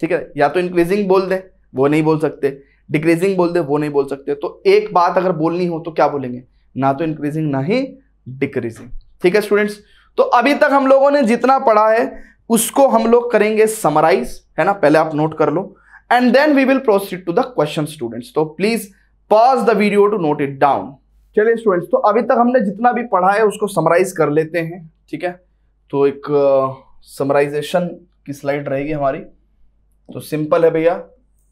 ठीक है या तो इंक्रीजिंग बोल दे वो नहीं बोल सकते डिक्रीजिंग बोल दे वो नहीं बोल सकते तो एक बात अगर बोलनी हो तो क्या बोलेंगे ना तो इंक्रीजिंग ना ही डिक्रीजिंग ठीक है स्टूडेंट्स तो अभी तक हम लोगों ने जितना पढ़ा है उसको हम लोग करेंगे समराइज है ना पहले आप नोट कर लो and then we will proceed to the question students तो please pause the video to note it down चलिए स्टूडेंट्स तो अभी तक हमने जितना भी पढ़ा है उसको समराइज कर लेते हैं ठीक है तो एक समराइजेशन की स्लाइड रहेगी हमारी तो सिंपल है भैया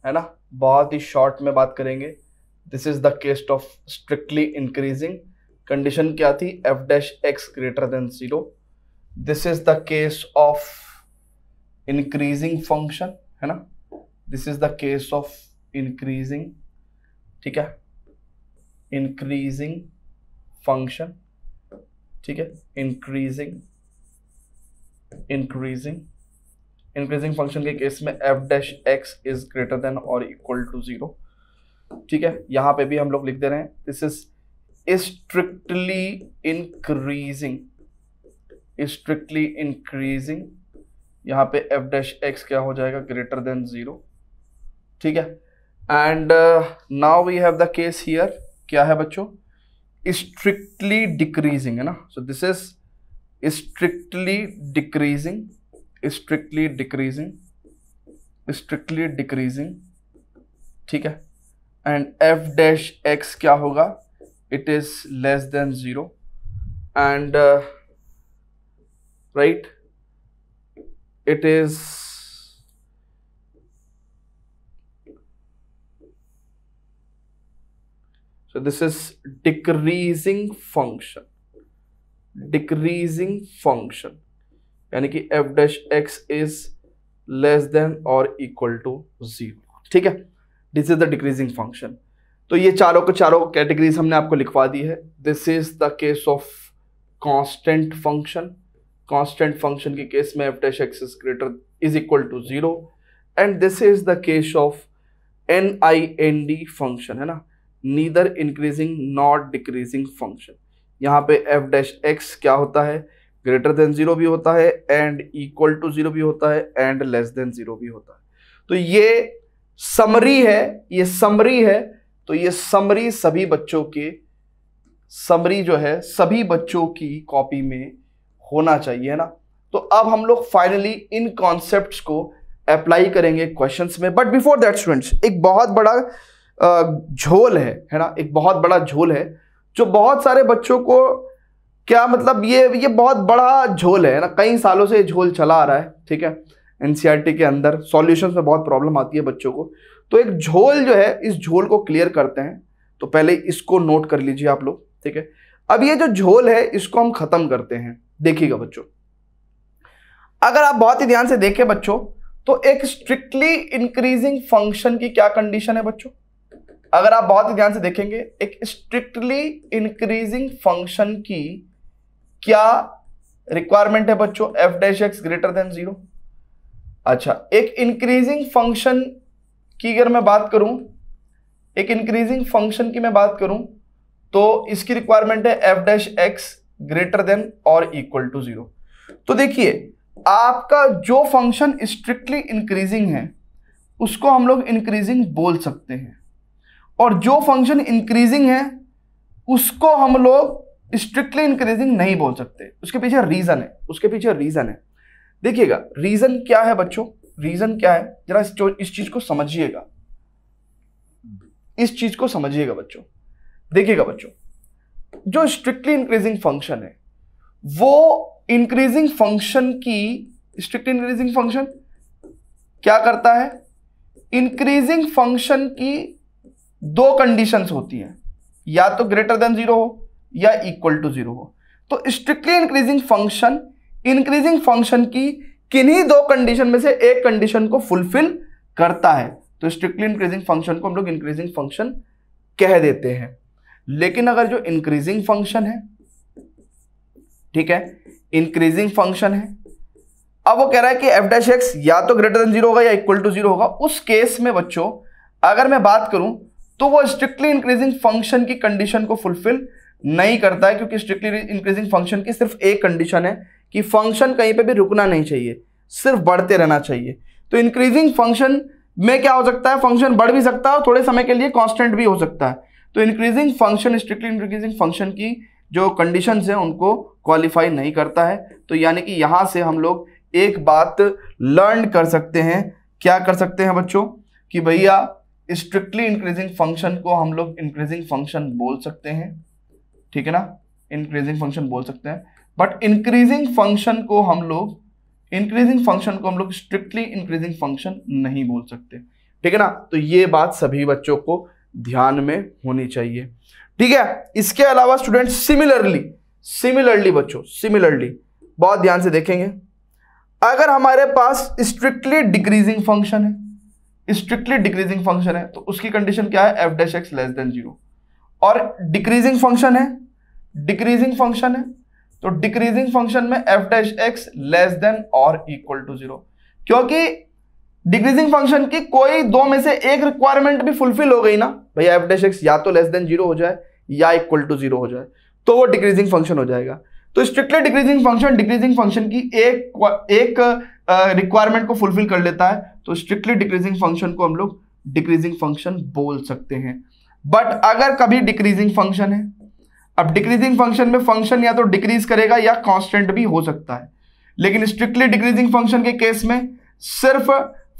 है ना बहुत ही शॉर्ट में बात करेंगे this is the case of strictly increasing condition क्या थी F dash x greater than zero this is the case of increasing function है ना this is the case of increasing ठीक है इंक्रीजिंग फंक्शन ठीक है इंक्रीजिंग इंक्रीजिंग इंक्रीजिंग फंक्शन के case में F dash x is greater than और equal to zero ठीक है यहां पे भी हम लोग लिख दे रहे हैं this is strictly increasing strictly increasing यहां पे एफ डैश एक्स क्या हो जाएगा ग्रेटर देन जीरो ठीक है and now we have the case here क्या है बच्चों स्ट्रिक्टली डिक्रीजिंग है ना so this is strictly decreasing strictly decreasing strictly decreasing ठीक है एंड एफ डैश एक्स क्या होगा it is less than zero and right it is so this is decreasing function decreasing function यानी कि F dash x is less than और equal to zero ठीक है this is the decreasing function तो ये चारों के चारों कैटेगरीज हमने आपको लिखवा दी है this is the case of constant function constant function के केस में F dash x is greater is equal to zero and this is the case of N I N D function है ना neither increasing not decreasing function यहाँ पे f dash x क्या होता है greater than zero भी होता है एंड इक्वल टू जीरो भी होता है एंड लेस देन जीरो भी होता है तो ये समरी है ये समरी है तो ये समरी सभी बच्चों के समरी जो है सभी बच्चों की कॉपी में होना चाहिए ना तो अब हम लोग फाइनली इन कॉन्सेप्ट को अप्लाई करेंगे क्वेश्चन में बट बिफोर दैट स्टूडेंट्स एक बहुत बड़ा झोल है है ना एक बहुत बड़ा झोल है जो बहुत सारे बच्चों को क्या मतलब ये ये बहुत बड़ा झोल है ना कई सालों से झोल चला आ रहा है ठीक है एन e के अंदर सॉल्यूशन में बहुत प्रॉब्लम आती है बच्चों को तो एक झोल जो है इस झोल को क्लियर करते हैं तो पहले इसको नोट कर लीजिए आप लोग ठीक है अब ये जो झोल है इसको हम खत्म करते हैं देखिएगा बच्चों अगर आप बहुत ही ध्यान से देखें बच्चों तो एक स्ट्रिक्टली इंक्रीजिंग फंक्शन की क्या कंडीशन है बच्चों अगर आप बहुत ही ध्यान से देखेंगे एक स्ट्रिक्टली इंक्रीजिंग फंक्शन की क्या रिक्वायरमेंट है बच्चों F dash x greater than zero अच्छा एक इंक्रीजिंग फंक्शन की अगर मैं बात करूं एक इंक्रीजिंग फंक्शन की मैं बात करूं तो इसकी रिक्वायरमेंट है F dash x greater than और इक्वल टू जीरो तो देखिए आपका जो फंक्शन स्ट्रिक्टली इंक्रीजिंग है उसको हम लोग इंक्रीजिंग बोल सकते हैं और जो फंक्शन इंक्रीजिंग है उसको हम लोग स्ट्रिक्टली इंक्रीजिंग नहीं बोल सकते उसके पीछे रीज़न है उसके पीछे रीज़न है देखिएगा रीज़न क्या है बच्चों रीज़न क्या है जरा इस, इस चीज़ को समझिएगा इस चीज़ को समझिएगा बच्चों देखिएगा बच्चों जो स्ट्रिक्टली इंक्रीजिंग फंक्शन है वो इंक्रीजिंग फंक्शन की स्ट्रिक्टली इंक्रीजिंग फंक्शन क्या करता है इंक्रीजिंग फंक्शन की दो कंडीशंस होती हैं या तो ग्रेटर देन जीरो हो या इक्वल टू जीरो हो तो strictly increasing function increasing function की किन्हीं दो कंडीशन में से एक कंडीशन को फुलफिल करता है तो स्ट्रिक्टली इंक्रीजिंग फंक्शन को हम लोग इंक्रीजिंग फंक्शन कह देते हैं लेकिन अगर जो इंक्रीजिंग फंक्शन है ठीक है इंक्रीजिंग फंक्शन है अब वो कह रहा है कि एफ डैश एक्स या तो ग्रेटर देन जीरो होगा या इक्वल टू जीरो होगा उस केस में बच्चों अगर मैं बात करूं तो वो स्ट्रिक्टली इंक्रीजिंग फंक्शन की कंडीशन को फुलफिल नहीं करता है क्योंकि स्ट्रिक्टली इंक्रीजिंग फंक्शन की सिर्फ एक कंडीशन है कि फंक्शन कहीं पे भी रुकना नहीं चाहिए सिर्फ बढ़ते रहना चाहिए तो इंक्रीजिंग फंक्शन में क्या हो सकता है फंक्शन बढ़ भी सकता है और थोड़े समय के लिए कॉन्स्टेंट भी हो सकता है तो increasing function strictly increasing function की जो कंडीशन है उनको क्वालिफाई नहीं करता है तो यानी कि यहाँ से हम लोग एक बात लर्न कर सकते हैं क्या कर सकते हैं बच्चों कि भैया स्ट्रिक्टली इंक्रीजिंग फंक्शन को हम लोग इंक्रीजिंग फंक्शन बोल सकते हैं ठीक है ना इंक्रीजिंग फंक्शन बोल सकते हैं बट इंक्रीजिंग फंक्शन को हम लोग इंक्रीजिंग फंक्शन को हम लोग स्ट्रिक्टली इंक्रीजिंग फंक्शन नहीं बोल सकते ठीक है ना तो ये बात सभी बच्चों को ध्यान में होनी चाहिए ठीक है इसके अलावा स्टूडेंट सिमिलरली सिमिलरली बच्चों सिमिलरली बहुत ध्यान से देखेंगे अगर हमारे पास स्ट्रिक्टली डिक्रीजिंग फंक्शन है स्ट्रिक्टली डिक्रीजिंग फंक्शन है तो उसकी कंडीशन क्या है F dash x less than zero और डिक्रीजिंग फंक्शन है डिक्रीजिंग फंक्शन है तो डिक्रीजिंग फंक्शन में F dash x less than और इक्वल टू जीरो क्योंकि डिक्रीजिंग फंक्शन की कोई दो में से एक रिक्वायरमेंट भी फुलफिल हो गई ना भैया एफ डैश एक्स या तो लेस देन जीरो हो जाए या इक्वल टू जीरो हो जाए तो वो डिक्रीजिंग फंक्शन हो जाएगा तो strictly decreasing function decreasing function की एक एक रिक्वायरमेंट को फुलफिल कर लेता है तो स्ट्रिक्टली डिक्रीजिंग फंक्शन को हम लोग डिक्रीजिंग फंक्शन बोल सकते हैं बट अगर कभी डिक्रीजिंग फंक्शन है अब डिक्रीजिंग फंक्शन में फंक्शन या तो डिक्रीज करेगा या कॉन्स्टेंट भी हो सकता है लेकिन स्ट्रिक्टली डिक्रीजिंग फंक्शन के केस में सिर्फ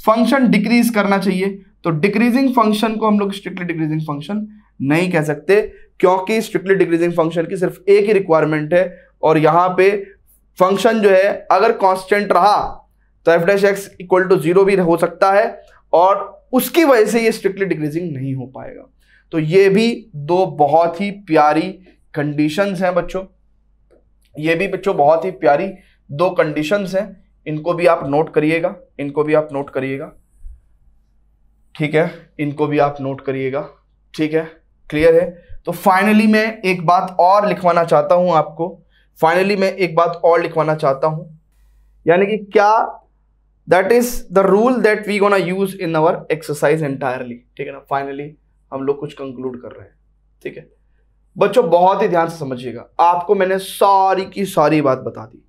फंक्शन डिक्रीज करना चाहिए तो डिक्रीजिंग फंक्शन को हम लोग स्ट्रिक्टली डिक्रीजिंग फंक्शन नहीं कह सकते क्योंकि स्ट्रिक्टली डिक्रीजिंग फंक्शन की सिर्फ एक ही रिक्वायरमेंट है और यहां पे फंक्शन जो है अगर कांस्टेंट रहा तो F dash x equal to zero भी हो सकता है और उसकी वजह से ये स्ट्रिक्टली डिक्रीजिंग नहीं हो पाएगा तो ये भी दो बहुत ही प्यारी कंडीशंस हैं बच्चों ये भी बच्चों बहुत ही प्यारी दो कंडीशंस हैं इनको भी आप नोट करिएगा इनको भी आप नोट करिएगा ठीक है इनको भी आप नोट करिएगा ठीक है क्लियर है तो फाइनली मैं एक बात और लिखवाना चाहता हूं आपको फाइनली मैं एक बात और लिखवाना चाहता हूं यानी कि क्या that is the rule that we gonna use in our exercise entirely ठीक है ना फाइनली हम लोग कुछ कंक्लूड कर रहे हैं ठीक है बच्चों बहुत ही ध्यान से समझिएगा आपको मैंने सारी की सारी बात बता दी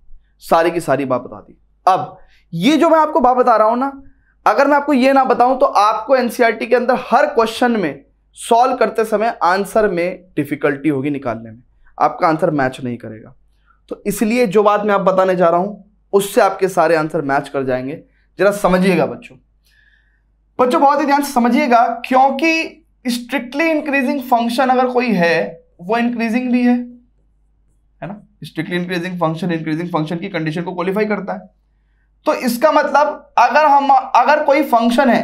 सारी की सारी बात बता दी अब ये जो मैं आपको बात बता रहा हूं ना अगर मैं आपको ये ना बताऊं तो आपको एनसीईआरटी e के अंदर हर क्वेश्चन में सॉल्व करते समय आंसर में डिफिकल्टी होगी निकालने में आपका आंसर मैच नहीं करेगा तो इसलिए जो बात मैं आप बताने जा रहा हूं उससे आपके सारे आंसर मैच कर जाएंगे जरा समझिएगा बच्चों बच्चों बहुत ही ध्यान से समझिएगा क्योंकि स्ट्रिक्टली इंक्रीजिंग फंक्शन अगर कोई है वो भी है है ना strictly increasing function increasing function की कंडीशन को क्वालिफाई करता है तो इसका मतलब अगर हम अगर कोई फंक्शन है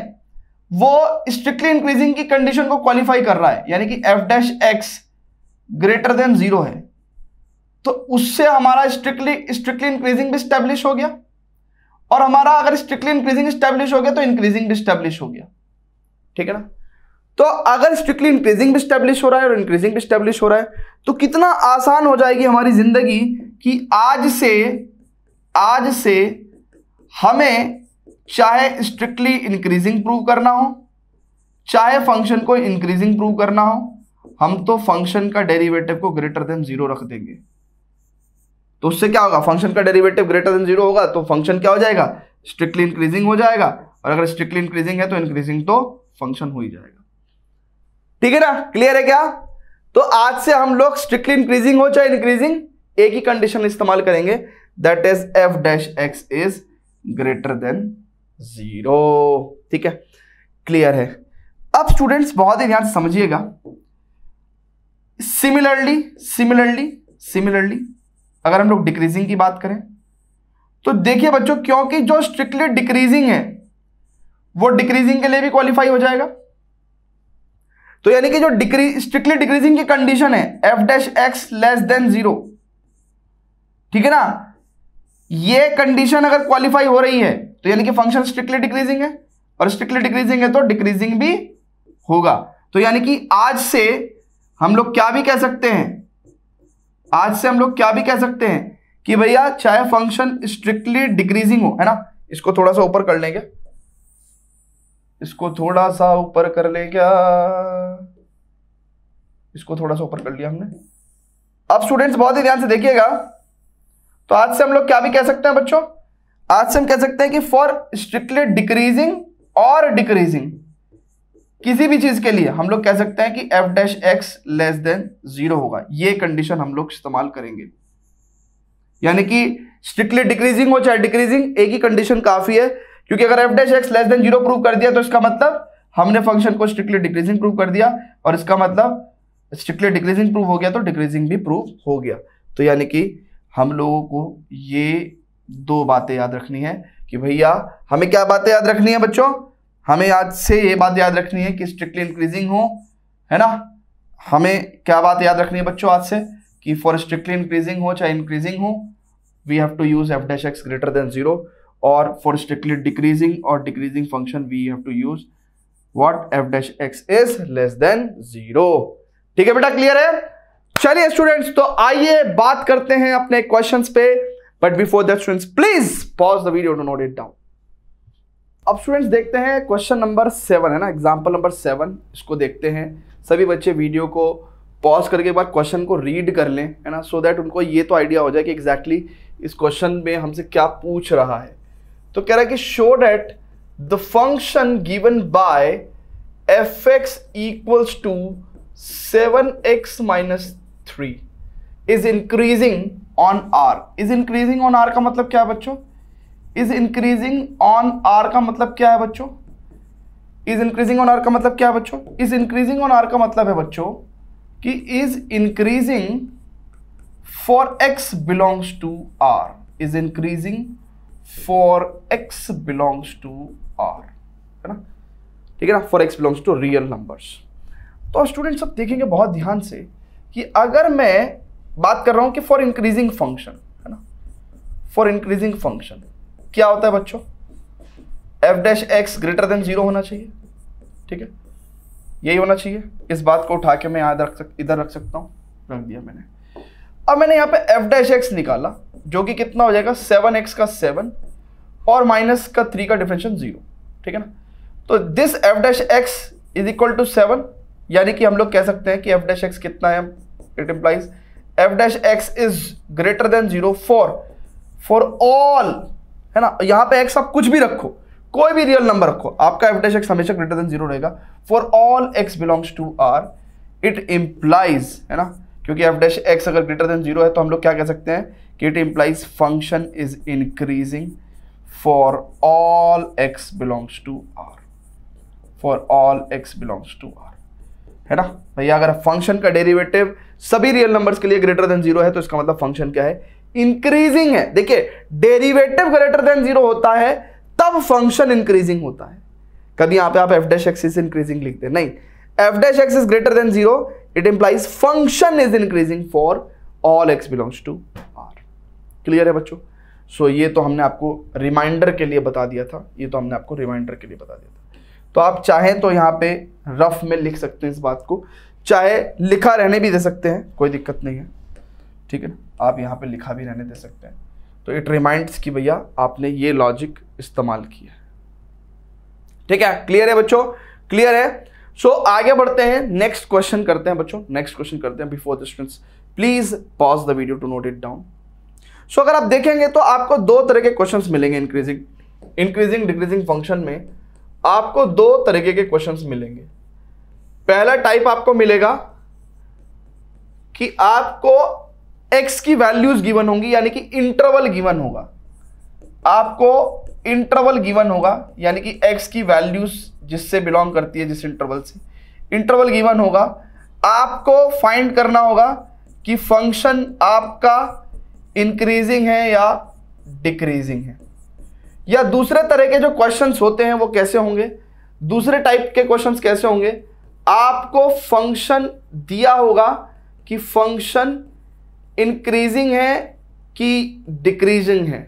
वो स्ट्रिक्टली इंक्रीजिंग की कंडीशन को क्वालिफाई कर रहा है यानी कि F dash x greater than zero है तो उससे हमारा स्ट्रिक्टली स्ट्रिक्टली इंक्रीजिंग भी स्टैब्लिश हो गया और हमारा अगर स्ट्रिक्टली इंक्रीजिंग स्टैब्लिश हो गया तो इंक्रीजिंग भी स्टैब्लिश हो गया ठीक है ना तो अगर स्ट्रिक्टली इंक्रीजिंग भी स्टैब्लिश हो रहा है और इंक्रीजिंग भी स्टैब्लिश हो रहा है तो कितना आसान हो जाएगी हमारी जिंदगी कि आज से आज से हमें चाहे स्ट्रिक्टली इंक्रीजिंग प्रूव करना हो चाहे फंक्शन को इंक्रीजिंग प्रूव करना हो हम तो फंक्शन का डेरिवेटिव को ग्रेटर देन जीरो रख देंगे तो उससे क्या होगा फंक्शन का डेरिवेटिव ग्रेटर देन जीरो होगा तो फंक्शन क्या हो जाएगा स्ट्रिक्टली इंक्रीजिंग हो जाएगा और अगर स्ट्रिक्टली इंक्रीजिंग है तो इंक्रीजिंग तो फंक्शन हो ही जाएगा ठीक है ना क्लियर है क्या तो आज से हम लोग स्ट्रिक्टली इंक्रीजिंग हो चाहे इंक्रीजिंग एक ही कंडीशन इस्तेमाल करेंगे that is F dash x is greater than zero ठीक है क्लियर है अब स्टूडेंट्स बहुत ही ध्यान समझिएगा सिमिलरली सिमिलरली सिमिलरली अगर हम लोग डिक्रीजिंग की बात करें तो देखिए बच्चों क्योंकि जो स्ट्रिक्टली डिक्रीजिंग है वो डिक्रीजिंग के लिए भी क्वालिफाई हो जाएगा तो यानी कि जो डिक्री स्ट्रिक्टली डिक्रीजिंग की कंडीशन है F dash x less than zero ठीक है ना ये कंडीशन अगर क्वालिफाई हो रही है तो यानी कि फंक्शन स्ट्रिक्टली डिक्रीजिंग है और स्ट्रिक्टली डिक्रीजिंग है तो डिक्रीजिंग भी होगा तो यानी कि आज से हम लोग क्या भी कह सकते हैं आज से हम लोग क्या भी कह सकते हैं कि भैया चाहे फंक्शन स्ट्रिक्टली डिक्रीजिंग हो है ना इसको थोड़ा सा ऊपर कर लें क्या इसको थोड़ा सा ऊपर कर लें क्या इसको थोड़ा सा ऊपर कर लिया हमने अब स्टूडेंट्स बहुत ही ध्यान से देखिएगा तो आज से हम लोग क्या भी कह सकते हैं बच्चों आज से हम कह सकते हैं कि फॉर स्ट्रिक्टली डिक्रीजिंग और डिक्रीजिंग किसी भी चीज के लिए हम लोग कह सकते हैं कि F dash x less than zero होगा ये कंडीशन हम लोग इस्तेमाल करेंगे यानी कि स्ट्रिक्टली डिक्रीजिंग हो चाहे डिक्रीजिंग एक ही कंडीशन काफी है क्योंकि अगर F dash x less than zero prove कर दिया तो इसका मतलब हमने फंक्शन को स्ट्रिक्टली डिक्रीजिंग प्रूव कर दिया और इसका मतलब स्ट्रिक्टली डिक्रीजिंग प्रूव हो गया तो डिक्रीजिंग भी प्रूव हो गया तो यानी कि हम लोगों को ये दो बातें याद रखनी है कि भैया हमें क्या बातें याद रखनी है बच्चों हमें आज से ये बात याद रखनी है कि स्ट्रिक्टली इंक्रीजिंग हो है ना हमें क्या बात याद रखनी है बच्चों आज से कि फॉर स्ट्रिक्टली इंक्रीजिंग हो चाहे इंक्रीजिंग हो we have to use F dash x greater than zero और फॉर स्ट्रिक्टली डिक्रीजिंग और decreasing function we have to use what F dash x is less than zero ठीक है बेटा clear है चलिए स्टूडेंट्स तो आइए बात करते हैं अपने क्वेश्चंस पे but before that students please pause the video to note it down अब स्टूडेंट्स देखते हैं क्वेश्चन नंबर सेवन है ना एग्जाम्पल नंबर सेवन इसको देखते हैं सभी बच्चे वीडियो को पॉज करके एक बार क्वेश्चन को रीड कर लें है ना सो so दैट उनको ये तो आइडिया हो जाए कि एग्जैक्टली exactly इस क्वेश्चन में हमसे क्या पूछ रहा है तो कह रहा है कि show that the function given by F x equals to seven X minus three is increasing on R is increasing on R का मतलब क्या बच्चों इज इंक्रीजिंग ऑन आर का मतलब क्या है बच्चों इज इंक्रीजिंग ऑन आर का मतलब क्या है बच्चों इज इंक्रीजिंग ऑन आर का मतलब है बच्चों कि is increasing for x belongs to R is increasing for x belongs to R है ना ठीक है ना for x belongs to real numbers तो स्टूडेंट्स सब देखेंगे बहुत ध्यान से कि अगर मैं बात कर रहा हूं कि फॉर इंक्रीजिंग फंक्शन है ना फॉर इंक्रीजिंग फंक्शन क्या होता है बच्चों F dash x greater than zero होना चाहिए ठीक है यही होना चाहिए इस बात को उठा के मैं याद रख सक इधर रख सकता हूँ रख दिया मैंने अब मैंने यहाँ पे एफ डैश एक्स निकाला जो कि कितना हो जाएगा सेवन एक्स का सेवन और माइनस का थ्री का डिफरेंशन जीरो ठीक है ना तो this F dash x is equal to seven यानी कि हम लोग कह सकते हैं कि एफ डैश एक्स कितना है it implies F dash x is greater than zero for for all है ना यहाँ पे एक्स आप कुछ भी रखो कोई भी रियल नंबर रखो आपका एफ डैश एक्स हमेशा ग्रेटर देन जीरो रहेगा for all x belongs to R it implies है ना क्योंकि एफ डैश एक्स अगर ग्रेटर देन जीरो है तो हम लोग क्या कह सकते हैं कि it implies function is increasing for all x belongs to R for all x belongs to R है ना भैया अगर फंक्शन का डेरिवेटिव सभी रियल नंबर्स के लिए ग्रेटर देन जीरो है तो इसका मतलब फंक्शन क्या है इंक्रीजिंग है देखिए डेरिवेटिव ग्रेटर देन जीरो होता है तब फंक्शन इंक्रीजिंग होता है कभी यहां पे आप एफ डैश एक्सिस इंक्रीजिंग लिखते हैं नहीं F dash x is greater than zero it implies function is increasing for all x belongs to R clear है बच्चों सो so, ये तो हमने आपको रिमाइंडर के लिए बता दिया था ये तो हमने आपको रिमाइंडर के लिए बता दिया था तो आप चाहें तो यहाँ पे रफ में लिख सकते हैं इस बात को चाहे लिखा रहने भी दे सकते हैं कोई दिक्कत नहीं है ठीक है ना आप यहाँ पे लिखा भी रहने दे सकते हैं तो इट रिमाइंड्स कि भैया आपने ये लॉजिक इस्तेमाल किया ठीक है क्लियर है बच्चों क्लियर है सो so, आगे बढ़ते हैं नेक्स्ट क्वेश्चन करते हैं बच्चों नेक्स्ट क्वेश्चन करते हैं before the students please pause the video to note it down so अगर आप देखेंगे तो आपको दो तरह के क्वेश्चंस मिलेंगे इंक्रीजिंग इंक्रीजिंग डिक्रीजिंग फंक्शन में आपको दो तरीके के क्वेश्चन मिलेंगे पहला टाइप आपको मिलेगा कि आपको एक्स की वैल्यूज गिवन होंगी यानी कि इंटरवल गिवन होगा आपको इंटरवल गिवन होगा यानी कि एक्स की वैल्यूज जिससे बिलोंग करती है जिस इंटरवल से इंटरवल गिवन होगा आपको फाइंड करना होगा कि फंक्शन आपका इंक्रीजिंग है या डिक्रीजिंग है या दूसरे तरह के जो क्वेश्चंस होते हैं वो कैसे होंगे दूसरे टाइप के क्वेश्चंस कैसे होंगे आपको फंक्शन दिया होगा कि फंक्शन इंक्रीजिंग है कि डिक्रीजिंग है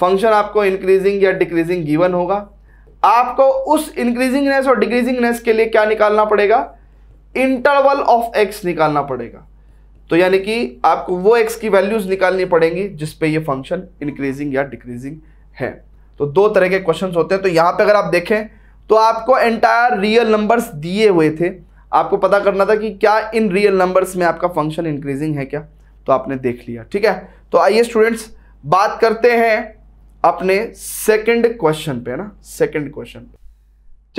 फंक्शन आपको इंक्रीजिंग या डिक्रीजिंग गिवन होगा आपको उस इंक्रीजिंगनेस और डिक्रीजिंगनेस के लिए क्या निकालना पड़ेगा इंटरवल ऑफ एक्स निकालना पड़ेगा तो यानी कि आपको वो एक्स की वैल्यूज निकालनी पड़ेंगी जिस पे ये फंक्शन इंक्रीजिंग या डिक्रीजिंग है तो दो तरह के क्वेश्चंस होते हैं तो यहाँ पे अगर आप देखें तो आपको एंटायर रियल नंबर्स दिए हुए थे आपको पता करना था कि क्या इन रियल नंबर्स में आपका फंक्शन इंक्रीजिंग है क्या तो आपने देख लिया ठीक है तो आइए स्टूडेंट्स बात करते हैं अपने सेकंड क्वेश्चन पे ना सेकंड क्वेश्चन पे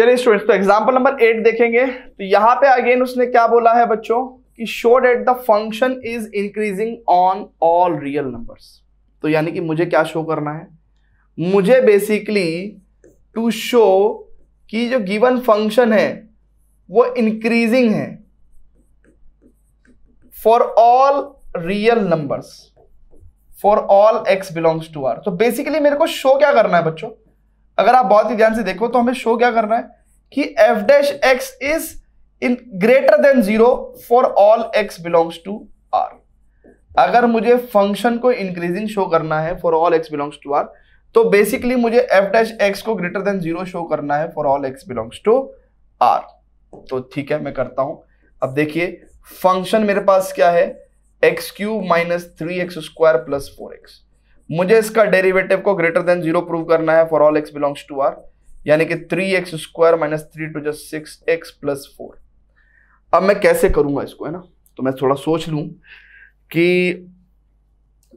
चलिए स्टूडेंट्स तो एग्जाम्पल नंबर एट देखेंगे तो यहां पे अगेन उसने क्या बोला है बच्चों कि show that the function is increasing on all real numbers तो यानी कि मुझे क्या शो करना है मुझे बेसिकली टू शो कि जो गिवन फंक्शन है वो इंक्रीजिंग है for all real numbers for all x belongs to R तो बेसिकली मेरे को शो क्या करना है बच्चों अगर आप बहुत ही ध्यान से देखो तो हमें शो क्या करना है कि F dash x is in greater than zero for all x belongs to R अगर मुझे फंक्शन को इंक्रीजिंग शो करना है for all x belongs to R तो बेसिकली मुझे एफ डैश एक्स को ग्रेटर देन जीरो शो करना है for all x belongs to R तो ठीक है मैं करता हूं अब देखिए फंक्शन मेरे पास क्या है x cube minus three x square plus four x मुझे इसका डेरिवेटिव को ग्रेटर देन जीरो प्रूव करना है for all x belongs to R यानी कि three x square minus three two just six x plus four अब मैं कैसे करूंगा इसको है ना तो मैं थोड़ा सोच लू कि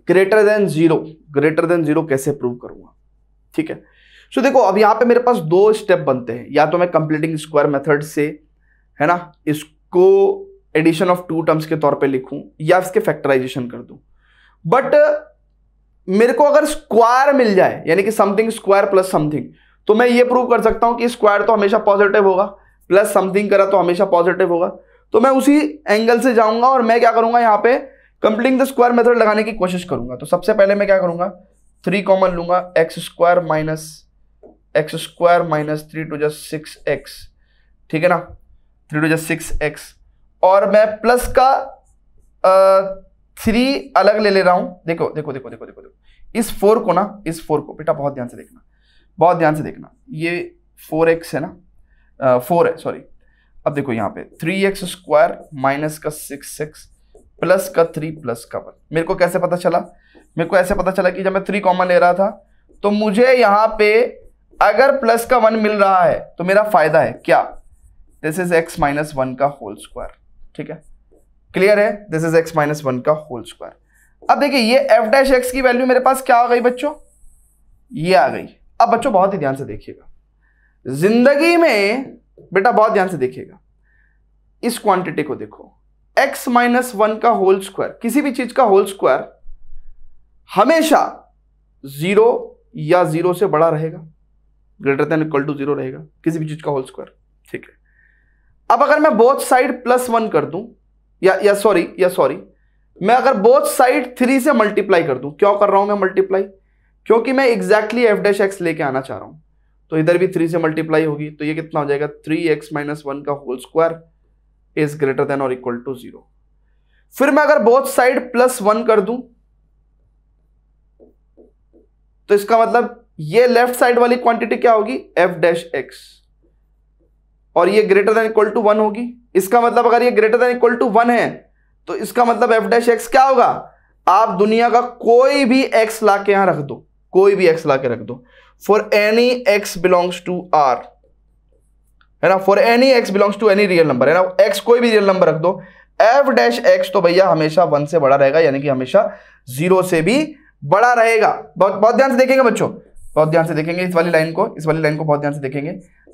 greater than zero greater than zero कैसे प्रूव करूंगा ठीक है सो देखो अब यहां पे मेरे पास दो स्टेप बनते हैं या तो मैं कंप्लीटिंग स्क्वायर मेथड से है ना इसको एडिशन ऑफ टू टर्म्स के तौर पे लिखूं या इसके फैक्टराइजेशन कर दूं बट uh, मेरे को अगर स्क्वायर मिल जाए यानी कि समथिंग स्क्वायर प्लस समथिंग तो मैं ये प्रूव कर सकता हूं कि स्क्वायर तो हमेशा पॉजिटिव होगा प्लस समथिंग करा तो हमेशा पॉजिटिव होगा तो मैं उसी एंगल से जाऊंगा और मैं क्या करूंगा यहाँ पे कंप्लीटिंग द स्क्वायर मेथड लगाने की कोशिश करूंगा तो सबसे पहले मैं क्या करूंगा थ्री कॉमन लूंगा x square minus x square minus three two just six x ठीक है ना three two just six x और मैं प्लस का थ्री अलग ले ले रहा हूं देखो देखो देखो देखो देखो देखो इस फोर को ना इस फोर को बेटा बहुत ध्यान से देखना बहुत ध्यान से देखना ये फोर एक्स है ना फोर है सॉरी अब देखो यहाँ पे थ्री एक्स स्क्वायर माइनस का सिक्स एक्स प्लस का थ्री प्लस का वन मेरे को कैसे पता चला मेरे को ऐसे पता चला कि जब मैं थ्री कॉमन ले रहा था तो मुझे यहाँ पे अगर प्लस का वन मिल रहा है तो मेरा फायदा है क्या this is x minus one का होल स्क्वायर ठीक है क्लियर है this is x minus one का होल स्क्वायर अब देखिए ये एफ डैश एक्स की वैल्यू मेरे पास क्या आ गई बच्चों ये आ गई अब बच्चों बहुत ही ध्यान से देखिएगा जिंदगी में बेटा बहुत ध्यान से देखिएगा इस क्वांटिटी को देखो x माइनस वन का होल स्क्वायर किसी भी चीज का होल स्क्वायर हमेशा जीरो या जीरो से बड़ा रहेगा greater than equal to zero रहेगा किसी भी चीज का होल स्क्वायर ठीक है अब अगर मैं बोथ साइड प्लस वन कर दूं या या सॉरी या सॉरी मैं अगर बोथ साइड थ्री से मल्टीप्लाई कर दूं क्यों कर रहा हूं मैं मल्टीप्लाई क्योंकि मैं एग्जैक्टली एफ डैश एक्स लेके आना चाह रहा हूं तो इधर भी थ्री से मल्टीप्लाई होगी तो ये कितना हो जाएगा थ्री एक्स माइनस वन का whole square is greater than और इक्वल टू जीरो फिर मैं अगर बोथ साइड प्लस वन कर दूं तो इसका मतलब ये लेफ्ट साइड वाली क्वांटिटी क्या होगी एफ डैश एक्स और ये greater than equal to one होगी इसका मतलब अगर ये greater than equal to one है तो इसका मतलब एफ डैश एक्स क्या होगा आप दुनिया का कोई भी एक्स ला के यहां रख दो कोई भी एक्स ला के रख दो for any x belongs to R है ना for any x belongs to any real number है ना एक्स कोई भी रियल नंबर रख दो एफ डैश एक्स तो भैया हमेशा वन से बड़ा रहेगा यानी कि हमेशा जीरो से भी बड़ा रहेगा बहुत बहुत ध्यान से देखेंगे बच्चों बहुत ध्यान से देखेंगे इस वाली लाइन को इस वाली लाइन को बहुत ध्यान से देखेंगे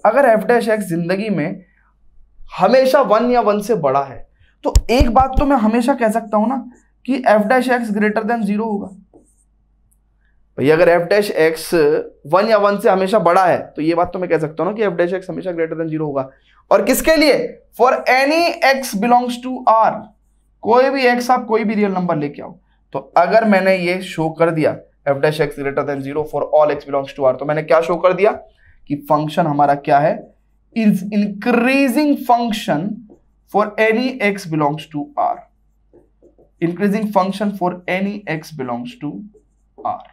अगर एफ डैश एक्स जिंदगी में हमेशा वन या वन से बड़ा है तो एक बात तो मैं हमेशा कह सकता हूं ना कि F dash x greater than zero होगा भाई अगर एफ डैश एक्स वन या वन से हमेशा बड़ा है तो ये बात तो मैं कह सकता हूं ना कि एफ डैश एक्स हमेशा ग्रेटर देन जीरो होगा और किसके लिए for any x belongs to R कोई भी एक्स आप कोई भी रियल नंबर लेके आओ तो अगर मैंने ये शो कर दिया f dash x greater than zero for all x belongs to R तो मैंने क्या शो कर दिया कि फंक्शन हमारा क्या है is increasing function for any x belongs to R increasing function for any x belongs to R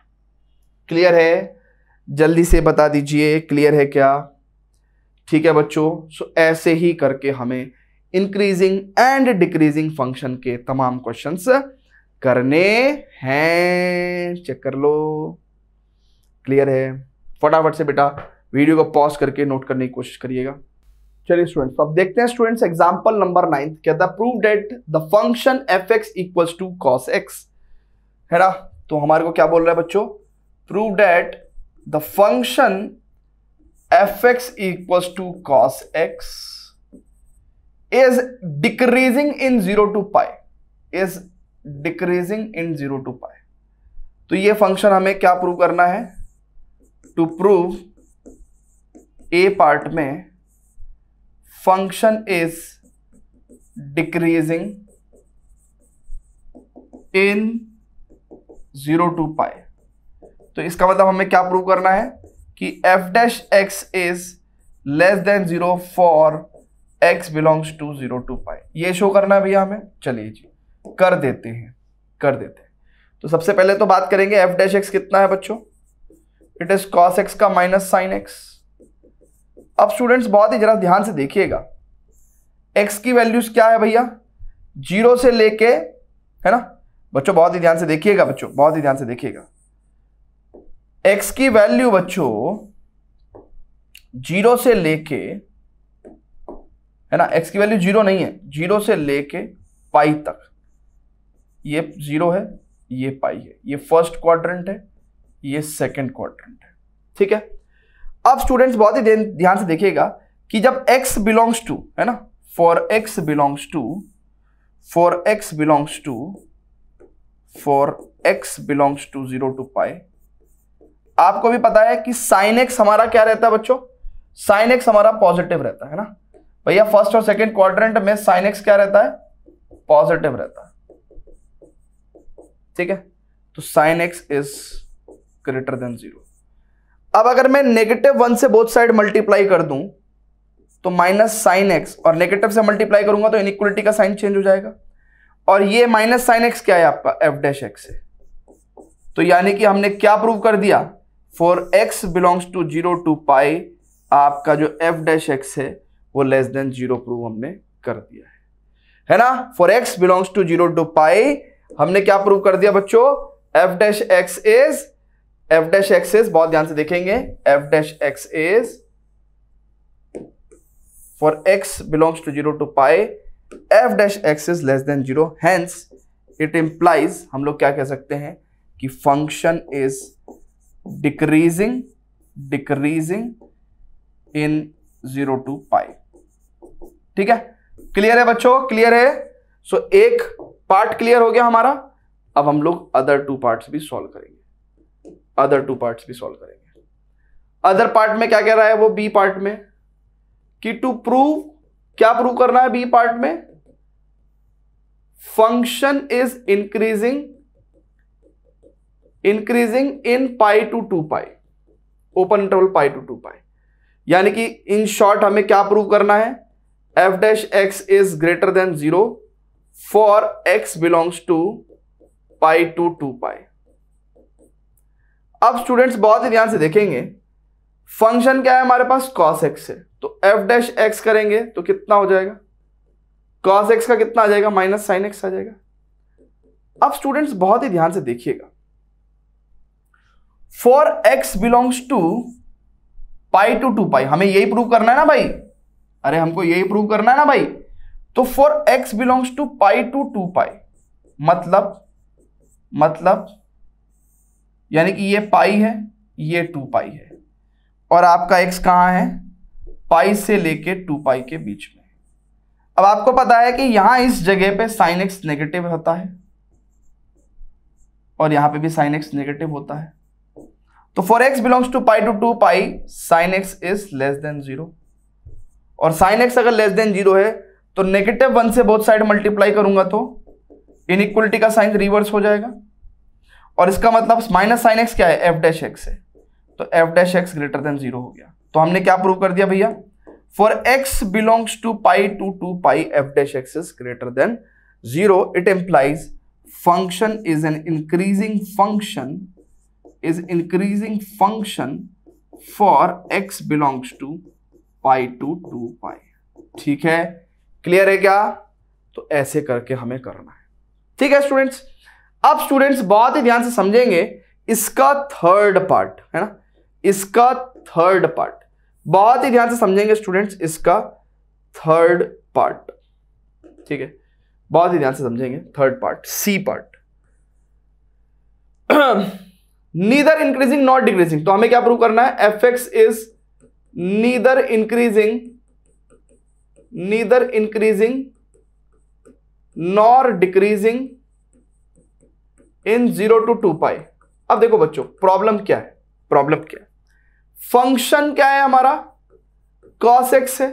clear है जल्दी से बता दीजिए क्लियर है क्या ठीक है बच्चों सो ऐसे ही करके हमें इंक्रीजिंग एंड डिक्रीजिंग फंक्शन के तमाम क्वेश्चंस करने हैं चेक कर लो क्लियर है फटाफट से बेटा वीडियो को पॉज करके नोट करने की कोशिश करिएगा चलिए स्टूडेंट्स अब देखते हैं स्टूडेंट्स एग्जाम्पल नंबर नाइन्थ कहता है prove that the function f x equals to cos x है ना तो हमारे को क्या बोल रहा है बच्चों prove that the function f x equals to cos x is decreasing in zero to pi is decreasing in zero to pi तो ये फंक्शन हमें क्या प्रूव करना है टू प्रूव ए पार्ट में function is decreasing in zero to pi तो इसका मतलब हमें क्या प्रूव करना है कि F dash x is less than zero for x belongs to zero to pi ये शो करना है भैया हमें चलिए जी कर देते हैं कर देते हैं तो सबसे पहले तो बात करेंगे एफ डैश एक्स कितना है बच्चों इट इज कॉस एक्स का माइनस साइन एक्स अब स्टूडेंट्स बहुत ही जरा ध्यान से देखिएगा एक्स की वैल्यूज क्या है भैया जीरो से लेके है ना बच्चों बहुत ही ध्यान से देखिएगा बच्चों बहुत ही ध्यान से देखिएगा एक्स की वैल्यू बच्चों जीरो से लेके है ना एक्स की वैल्यू जीरो नहीं है जीरो से लेके पाई तक ये जीरो है ये पाई है ये फर्स्ट क्वाड्रेंट है ये सेकंड क्वाड्रेंट है ठीक है अब स्टूडेंट्स बहुत ही ध्यान से देखिएगा कि जब x बिलोंग्स टू है ना for x belongs to for x belongs to for x belongs to zero to pi आपको भी पता है कि साइन एक्स हमारा क्या रहता है बच्चों साइन एक्स हमारा पॉजिटिव रहता है ना भैया फर्स्ट और सेकेंड क्वाड्रेंट में साइन एक्स क्या रहता है पॉजिटिव रहता है ठीक है तो sine x is greater than zero अब अगर मैं नेगेटिव वन से बोथ साइड मल्टीप्लाई कर दूं तो माइनस साइन एक्स और नेगेटिव से मल्टीप्लाई करूंगा तो इनक्वलिटी का साइन चेंज हो जाएगा और ये माइनस साइन एक्स क्या है आपका एफ डैश एक्स है तो यानी कि हमने क्या प्रूव कर दिया for x belongs to zero to pi आपका जो एफ डैश एक्स है वो लेस देन जीरो प्रूव हमने कर दिया है है ना for x belongs to zero to pi हमने क्या प्रूव कर दिया बच्चों F dash x is F dash x is बहुत ध्यान से देखेंगे f dash x is for x belongs to zero to pi f dash x is less than zero hence it implies हम लोग क्या कह सकते हैं कि function is decreasing decreasing in zero to pi ठीक है क्लियर है बच्चों क्लियर है सो so, एक पार्ट क्लियर हो गया हमारा अब हम लोग अदर टू पार्ट्स भी सॉल्व करेंगे अदर टू पार्ट्स भी सॉल्व करेंगे अदर पार्ट में क्या कह रहा है वो बी पार्ट में कि टू प्रूव क्या प्रूव करना है बी पार्ट में function is increasing increasing in pi to two pi open interval pi to two pi यानी कि इन शॉर्ट हमें क्या प्रूव करना है F dash x is greater than zero for x belongs to pi to two pi अब students बहुत ही ध्यान से देखेंगे फंक्शन क्या है हमारे पास कॉस एक्स है तो एफ डैश एक्स करेंगे तो कितना हो जाएगा कॉस एक्स का कितना आ जाएगा माइनस साइन एक्स आ जाएगा अब स्टूडेंट्स बहुत ही ध्यान से देखिएगा for x belongs to pi to two pi हमें यही प्रूव करना है ना भाई अरे हमको यही प्रूव करना है ना भाई तो for x belongs to pi to two pi मतलब मतलब यानी कि ये पाई है ये टू पाई है और आपका एक्स कहाँ है पाई से लेके टू पाई के बीच में अब आपको पता है कि यहां इस जगह पे साइन एक्स नेगेटिव होता है और यहां पे भी साइन एक्स नेगेटिव होता है तो for x belongs to pi to two pi sine x is less than zero और साइन एक्स अगर लेस देन जीरो है तो नेगेटिव वन से बोथ साइड मल्टीप्लाई करूंगा तो इनइक्वलिटी का साइन रिवर्स हो जाएगा और इसका मतलब माइनस साइन एक्स क्या है एफ डैश एक्स है तो F dash x greater than zero हो गया तो हमने क्या प्रूव कर दिया भैया for x belongs to pi to two pi f dash x is greater than zero it implies function is an increasing function is increasing function for x belongs to pi to two pi ठीक है clear है क्या तो ऐसे करके हमें करना है ठीक है स्टूडेंट्स अब स्टूडेंट्स बहुत ही ध्यान से समझेंगे इसका थर्ड पार्ट है ना इसका थर्ड पार्ट बहुत ही ध्यान से समझेंगे स्टूडेंट्स इसका थर्ड पार्ट ठीक है बहुत ही ध्यान से समझेंगे third part C part neither increasing not decreasing तो हमें क्या प्रूव करना है f x is neither increasing neither increasing nor decreasing in zero to two pi अब देखो बच्चों प्रॉब्लम क्या है प्रॉब्लम क्या है फंक्शन क्या है हमारा कॉस एक्स है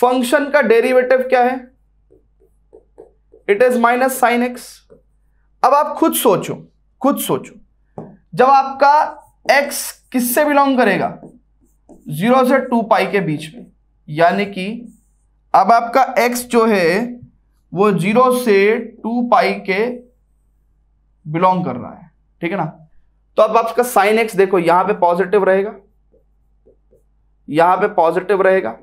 फंक्शन का डेरिवेटिव क्या है it is minus sine x अब आप खुद सोचो खुद सोचो जब आपका एक्स किससे बिलोंग करेगा जीरो से टू पाई के बीच में यानी कि अब आपका एक्स जो है वो जीरो से टू पाई के बिलोंग कर रहा है ठीक है ना तो अब आपका साइन एक्स देखो यहां पे पॉजिटिव रहेगा यहां पे पॉजिटिव रहेगा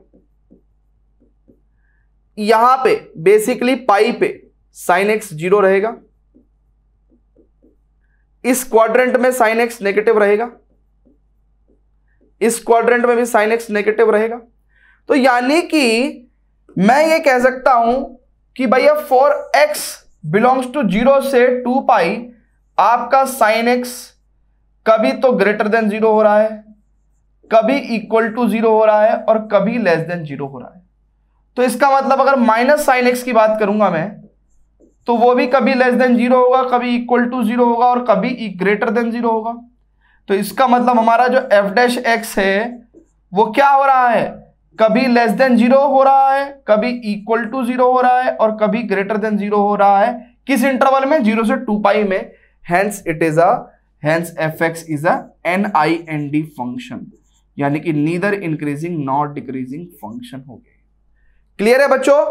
यहां पे बेसिकली पाई पे साइन एक्स जीरो रहेगा इस क्वाड्रेंट में साइन एक्स नेगेटिव रहेगा इस क्वाड्रेंट में भी साइन एक्स नेगेटिव रहेगा तो यानी कि मैं ये कह सकता हूं कि भैया for x belongs to zero से टू पाई आपका साइन एक्स कभी तो ग्रेटर देन जीरो हो रहा है कभी इक्वल टू जीरो हो रहा है और कभी लेस देन जीरो हो रहा है तो इसका मतलब अगर माइनस साइन एक्स की बात करूंगा मैं तो वो भी कभी लेस देन जीरो होगा कभी इक्वल टू जीरो होगा और कभी ग्रेटर देन जीरो होगा तो इसका मतलब हमारा जो एफ डैश एक्स है वो क्या हो रहा है कभी लेस देन जीरो हो रहा है कभी इक्वल टू जीरो हो रहा है और कभी ग्रेटर देन जीरो हो रहा है किस इंटरवल में जीरो से टू पाई में hence it is ans f x is an I N D function यानी कि neither increasing not decreasing function हो गए क्लियर है बच्चों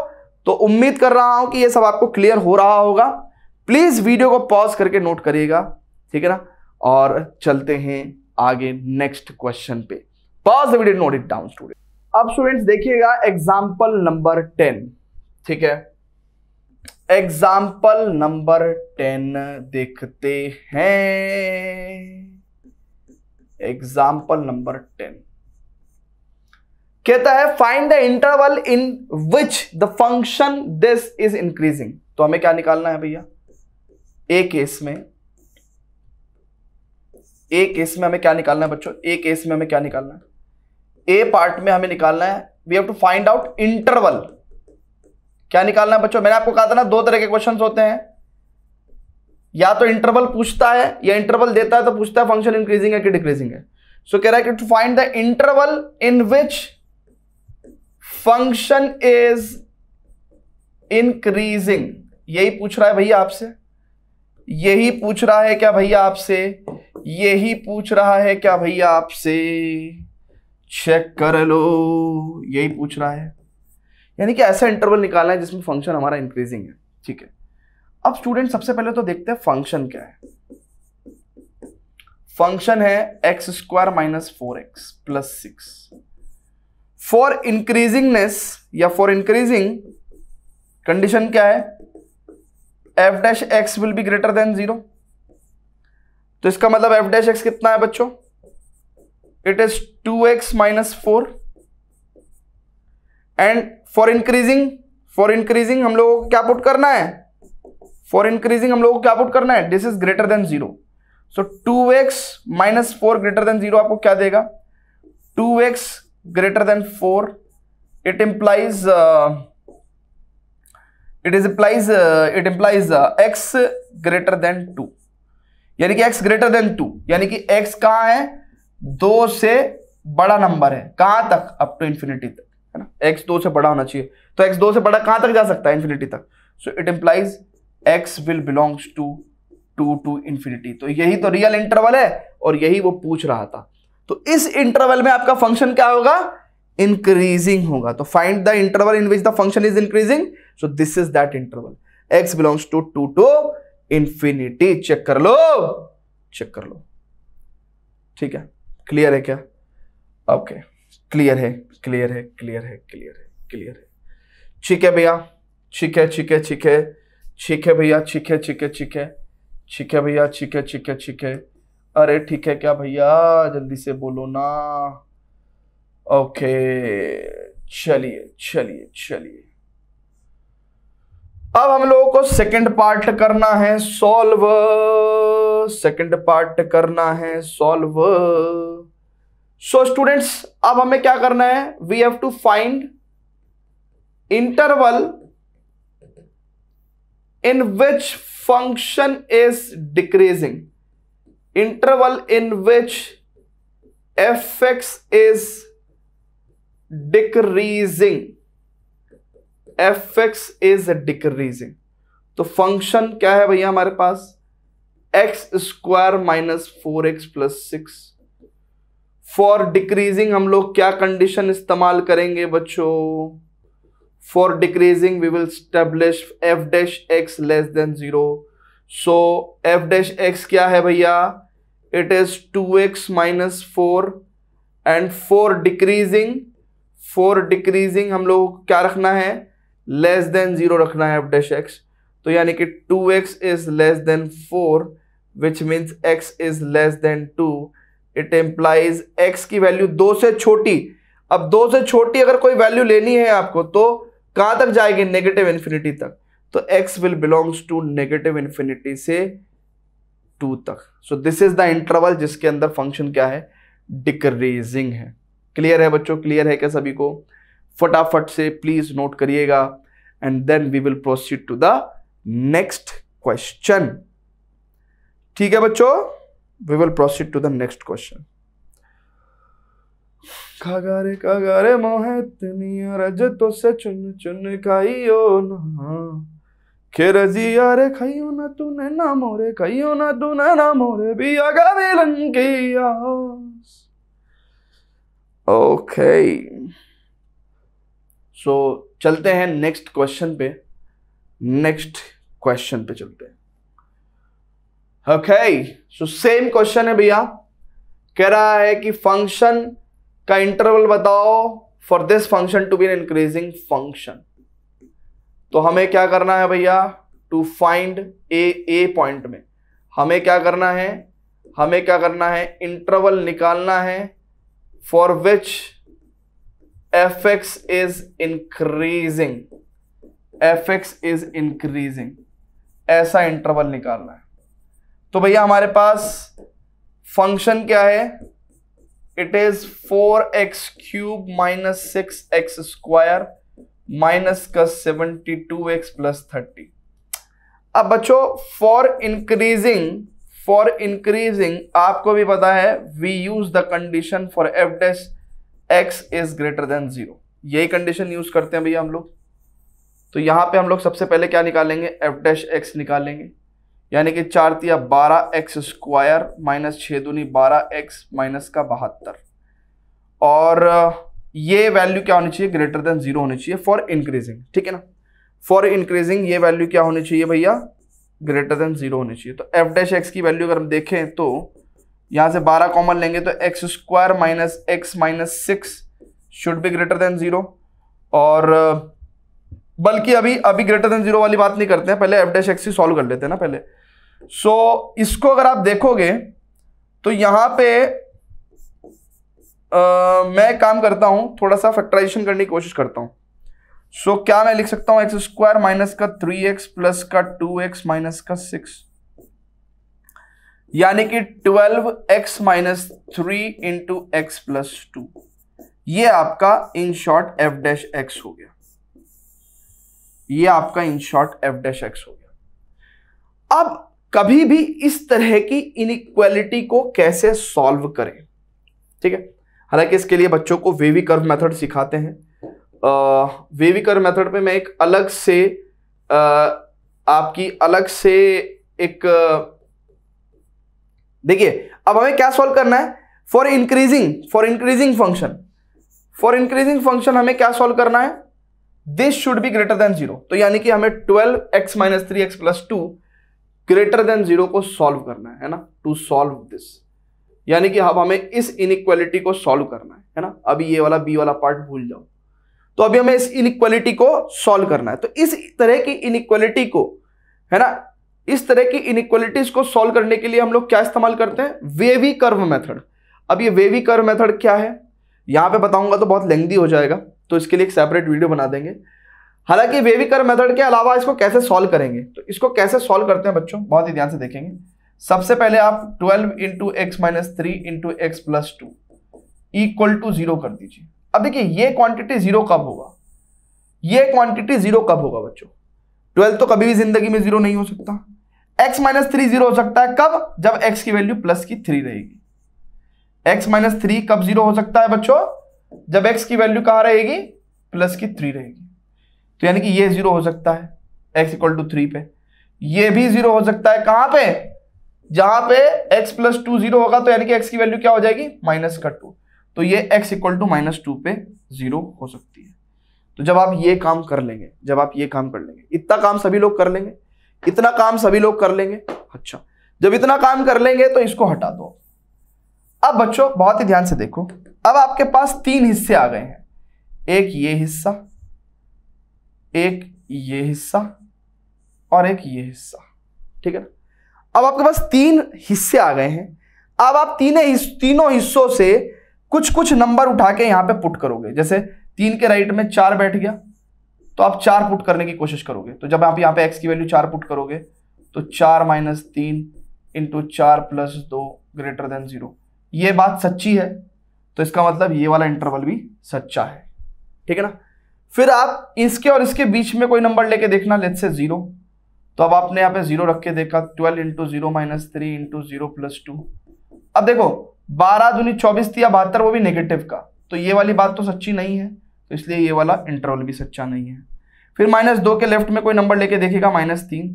तो उम्मीद कर रहा हूं कि ये सब आपको क्लियर हो रहा होगा प्लीज वीडियो को पॉज करके नोट करिएगा ठीक है ना और चलते हैं आगे नेक्स्ट क्वेश्चन पे pause the video note it down student अब स्टूडेंट्स देखिएगा एग्जाम्पल नंबर टेन ठीक है एग्जाम्पल नंबर टेन देखते हैं एग्जाम्पल नंबर टेन कहता है find the interval in which the function this is increasing तो हमें क्या निकालना है भैया ए केस में ए केस में हमें क्या निकालना है बच्चों ए केस में हमें क्या निकालना है ए पार्ट में हमें निकालना है we have to find out interval क्या निकालना है बच्चों मैंने आपको कहा था ना दो तरह के क्वेश्चन होते हैं या तो इंटरवल पूछता है या इंटरवल देता है तो पूछता है फंक्शन इंक्रीजिंग है कि डिक्रीजिंग है सो कह रहा है कि to find the interval in which function is increasing यही पूछ रहा है भैया आपसे यही पूछ रहा है क्या भैया आपसे यही पूछ रहा है क्या भैया आपसे चेक कर लो यही पूछ रहा है यानी कि ऐसा इंटरवल निकालना है जिसमें फंक्शन हमारा इंक्रीजिंग है ठीक है अब स्टूडेंट सबसे पहले तो देखते हैं फंक्शन क्या है फंक्शन है x square minus four x plus six for increasingness या फॉर इंक्रीजिंग कंडीशन क्या है F dash x will be greater than zero तो इसका मतलब एफ डैश एक्स कितना है बच्चों it is two x minus four and for increasing for increasing हम लोगों को क्या पुट करना है फॉर इंक्रीजिंग हम लोगों को क्या पुट करना है this is greater than zero so two x minus four greater than zero आपको क्या देगा two x greater than four it implies it uh, is is it uh, x greater than two यानी कि x greater than two यानी कि x कहां है दो से बड़ा नंबर है कहां तक अप टू इंफिनिटी तक है ना एक्स दो से बड़ा होना चाहिए तो एक्स दो से बड़ा कहां तक जा सकता है इंफिनिटी तक so it implies x will belongs to two to infinity तो यही तो रियल इंटरवल है और यही वो पूछ रहा था तो इस इंटरवल में आपका फंक्शन क्या होगा इंक्रीजिंग होगा तो find the interval in which the function is increasing so this is that interval x belongs to two to infinity check कर लो चेक कर लो ठीक है क्लियर है क्या ओके क्लियर है क्लियर है क्लियर है क्लियर है क्लियर है ठीक है भैया ठीक है ठीक है ठीक है ठीक है भैया ठीक है ठीक है ठीक है ठीक है भैया ठीक है ठीक है ठीक है अरे ठीक है क्या भैया जल्दी से बोलो ना ओके चलिए चलिए चलिए अब हम लोगों को सेकंड पार्ट करना है सॉल्व सेकंड पार्ट करना है सॉल्व सो स्टूडेंट्स अब हमें क्या करना है we have to find interval in which function is decreasing interval in which f x is decreasing f x is decreasing तो फंक्शन क्या है भैया हमारे पास x square minus four x plus six for decreasing हम लोग क्या condition इस्तेमाल करेंगे बच्चों for decreasing we will establish f dash x less than zero so f dash x क्या है भैया it is two x minus four and four decreasing four decreasing हम लोग क्या रखना है लेस देन जीरो रखना है एफ डैश एक्स तो यानी कि two x is less than four which means x is less than two it implies x की वैल्यू दो से छोटी अब दो से छोटी अगर कोई वैल्यू लेनी है आपको तो कहां तक जाएगी नेगेटिव इन्फिनिटी तक तो x will belongs to negative infinity से टू तक so this is the interval जिसके अंदर फंक्शन क्या है डिक्रीजिंग है क्लियर है बच्चों क्लियर है क्या सभी को फटाफट से प्लीज नोट करिएगा and then we will proceed to the next question ठीक है बच्चों we will proceed to the next question खागारे खागारे मोहे दुनिया रज तो से चुन चुन खाइयो ना खेरजी यारे खाइयो ना तूने ना मोरे खाइयो ना तूने ना मोरे भी आगा मिलन की आस ओके सो चलते हैं नेक्स्ट क्वेश्चन पे नेक्स्ट क्वेश्चन पे चलते हैं ओके सो सेम क्वेश्चन है भैया कह रहा है कि फंक्शन का इंटरवल बताओ for this function to be an increasing function तो हमें क्या करना है भैया to find a a point में हमें क्या करना है हमें क्या करना है इंटरवल निकालना है for which f x is increasing f x is increasing ऐसा इंटरवल निकालना है तो भैया हमारे पास फंक्शन क्या है it is four x cube minus six x square minus का seventy two x plus thirty अब बच्चों फॉर इंक्रीजिंग फॉर इंक्रीजिंग आपको भी पता है we use the condition for f dash x is greater than zero यही condition use करते हैं भैया हम लोग तो यहां पे हम लोग सबसे पहले क्या निकालेंगे एफ डैश एक्स निकालेंगे यानी कि चार तिया बारह एक्स स्क्वायर माइनस छः दूनी बारह एक्स माइनस का बहत्तर और ये वैल्यू क्या होनी चाहिए ग्रेटर देन जीरो होनी चाहिए फॉर इंक्रीजिंग ठीक है ना फॉर इंक्रीजिंग ये वैल्यू क्या होनी चाहिए भैया ग्रेटर देन जीरो होनी चाहिए तो एफ डैश एक्स की वैल्यू अगर हम देखें तो यहाँ से बारह कॉमन लेंगे तो x square minus x minus six should be greater than zero और बल्कि अभी अभी ग्रेटर देन जीरो वाली बात नहीं करते हैं पहले एफ डैश एक्स ही सॉल्व कर लेते हैं ना पहले सो so, इसको अगर आप देखोगे तो यहां पे आ, मैं काम करता हूं थोड़ा सा फैक्टराइजेशन करने की कोशिश करता हूं सो so, क्या मैं लिख सकता हूं एक्स स्क्वायर माइनस का थ्री एक्स प्लस का टू एक्स माइनस का सिक्स यानी कि twelve x minus three into x plus two ये आपका in short f dash x हो गया ये आपका in short f dash x हो गया अब कभी भी इस तरह की इनइक्वालिटी को कैसे सॉल्व करें ठीक है हालांकि इसके लिए बच्चों को वेवी कर्व मेथड सिखाते हैं आ, वेवी कर्व मेथड पे मैं एक अलग से आ, आपकी अलग से एक देखिए अब हमें क्या सॉल्व करना है for increasing for increasing function for increasing function हमें क्या सॉल्व करना है this should be greater than zero तो यानी कि हमें twelve x minus three x plus two greater than zero को सॉल्व करना है ना टू सॉल्व दिस यानी कि अब हमें इस इनक्वालिटी को सॉल्व करना है है ना अभी ये वाला बी वाला पार्ट भूल जाओ तो अभी हमें इस इनक्वालिटी को सॉल्व करना है तो इस तरह की इनक्वालिटी को है ना इस तरह की इनक्वालिटीज को सॉल्व करने के लिए हम लोग क्या इस्तेमाल करते हैं वेवी कर्व मेथड अब ये वेवी कर्व मेथड क्या है यहां पे बताऊंगा तो बहुत लेंदी हो जाएगा तो इसके लिए एक सेपरेट वीडियो बना देंगे हालांकि वेविकर मेथड के अलावा इसको कैसे सॉल्व करेंगे तो इसको कैसे सॉल्व करते हैं बच्चों बहुत ही ध्यान से देखेंगे सबसे पहले आप 12 into x minus three into x plus two equal to zero कर दीजिए अब देखिए ये क्वांटिटी जीरो कब होगा ये क्वांटिटी जीरो कब होगा बच्चों ट्वेल्व तो कभी भी जिंदगी में जीरो नहीं हो सकता एक्स माइनस थ्री जीरो हो सकता है कब जब एक्स की वैल्यू प्लस की थ्री रहेगी एक्स माइनस थ्री कब जीरो हो सकता है बच्चों जब एक्स की वैल्यू कहा रहेगी प्लस की थ्री रहेगी तो यानी कि ये जीरो हो सकता है एक्स इक्वल टू थ्री पे ये भी जीरो हो सकता है कहां पे जहां पे x प्लस टू जीरो होगा तो यानी कि x की वैल्यू क्या हो जाएगी माइनस का टू तो ये x equal to minus two पे जीरो हो सकती है तो जब आप ये काम कर लेंगे जब आप ये काम कर लेंगे इतना काम सभी लोग कर लेंगे इतना काम सभी लोग कर लेंगे अच्छा जब इतना काम कर लेंगे तो इसको हटा दो अब बच्चों बहुत ही ध्यान से देखो अब आपके पास तीन हिस्से आ गए हैं एक ये हिस्सा एक ये हिस्सा और एक ये हिस्सा ठीक है ना अब आपके पास तीन हिस्से आ गए हैं अब आप तीनों हिस, तीनों हिस्सों से कुछ कुछ नंबर उठा के यहां पे पुट करोगे जैसे तीन के राइट में चार बैठ गया तो आप चार पुट करने की कोशिश करोगे तो जब आप यहां पे एक्स की वैल्यू चार पुट करोगे तो चार माइनस तीन इंटू चार प्लस दो ग्रेटर देन जीरो ये बात सच्ची है तो इसका मतलब ये वाला इंटरवल भी सच्चा है ठीक है ना फिर आप इसके और इसके बीच में कोई नंबर लेके देखना लेट से जीरो तो अब आपने यहाँ पे जीरो रख के देखा twelve into zero minus three into zero plus two अब देखो बारह दूनी चौबीस थी या बहत्तर वो भी नेगेटिव का तो ये वाली बात तो सच्ची नहीं है तो इसलिए ये वाला इंटरवल भी सच्चा नहीं है फिर माइनस दो के लेफ्ट में कोई नंबर लेके देखेगा माइनस तीन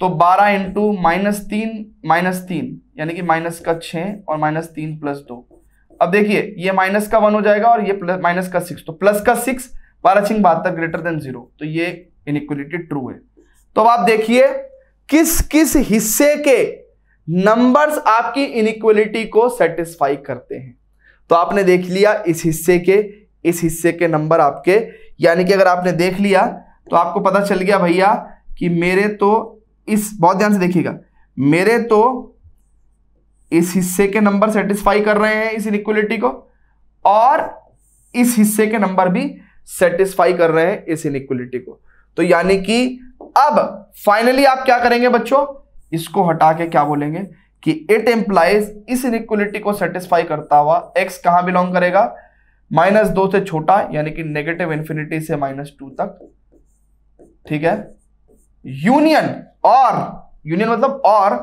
तो बारह इंटू माइनस तीन माइनस तीन यानी कि माइनस का छ और माइनस तीन प्लस दो अब देखिए ये माइनस का वन हो जाएगा और ये माइनस का सिक्स तो प्लस का सिक्स बारह छिंग बहत्तर ग्रेटर देन जीरो तो ये इनक्वलिटी ट्रू है तो अब आप देखिए किस किस हिस्से के नंबर्स आपकी इनक्वलिटी को सेटिस्फाई करते हैं तो आपने देख लिया इस हिस्से के इस हिस्से के नंबर आपके यानी कि अगर आपने देख लिया तो आपको पता चल गया भैया कि मेरे तो इस बहुत ध्यान से देखिएगा मेरे तो इस हिस्से के नंबर सेटिस्फाई कर रहे हैं इस इनक्वलिटी को और इस हिस्से के नंबर भी सेटिस्फाई कर रहे हैं इस इनिक्वलिटी को तो यानी कि अब फाइनली आप क्या करेंगे बच्चों इसको हटा के क्या बोलेंगे कि इट एम्प्लाइज इस इनिक्वलिटी को सेटिस्फाई करता हुआ एक्स कहां बिलोंग करेगा माइनस दो से छोटा यानी कि नेगेटिव इंफिनिटी से माइनस टू तक ठीक है यूनियन और यूनियन मतलब और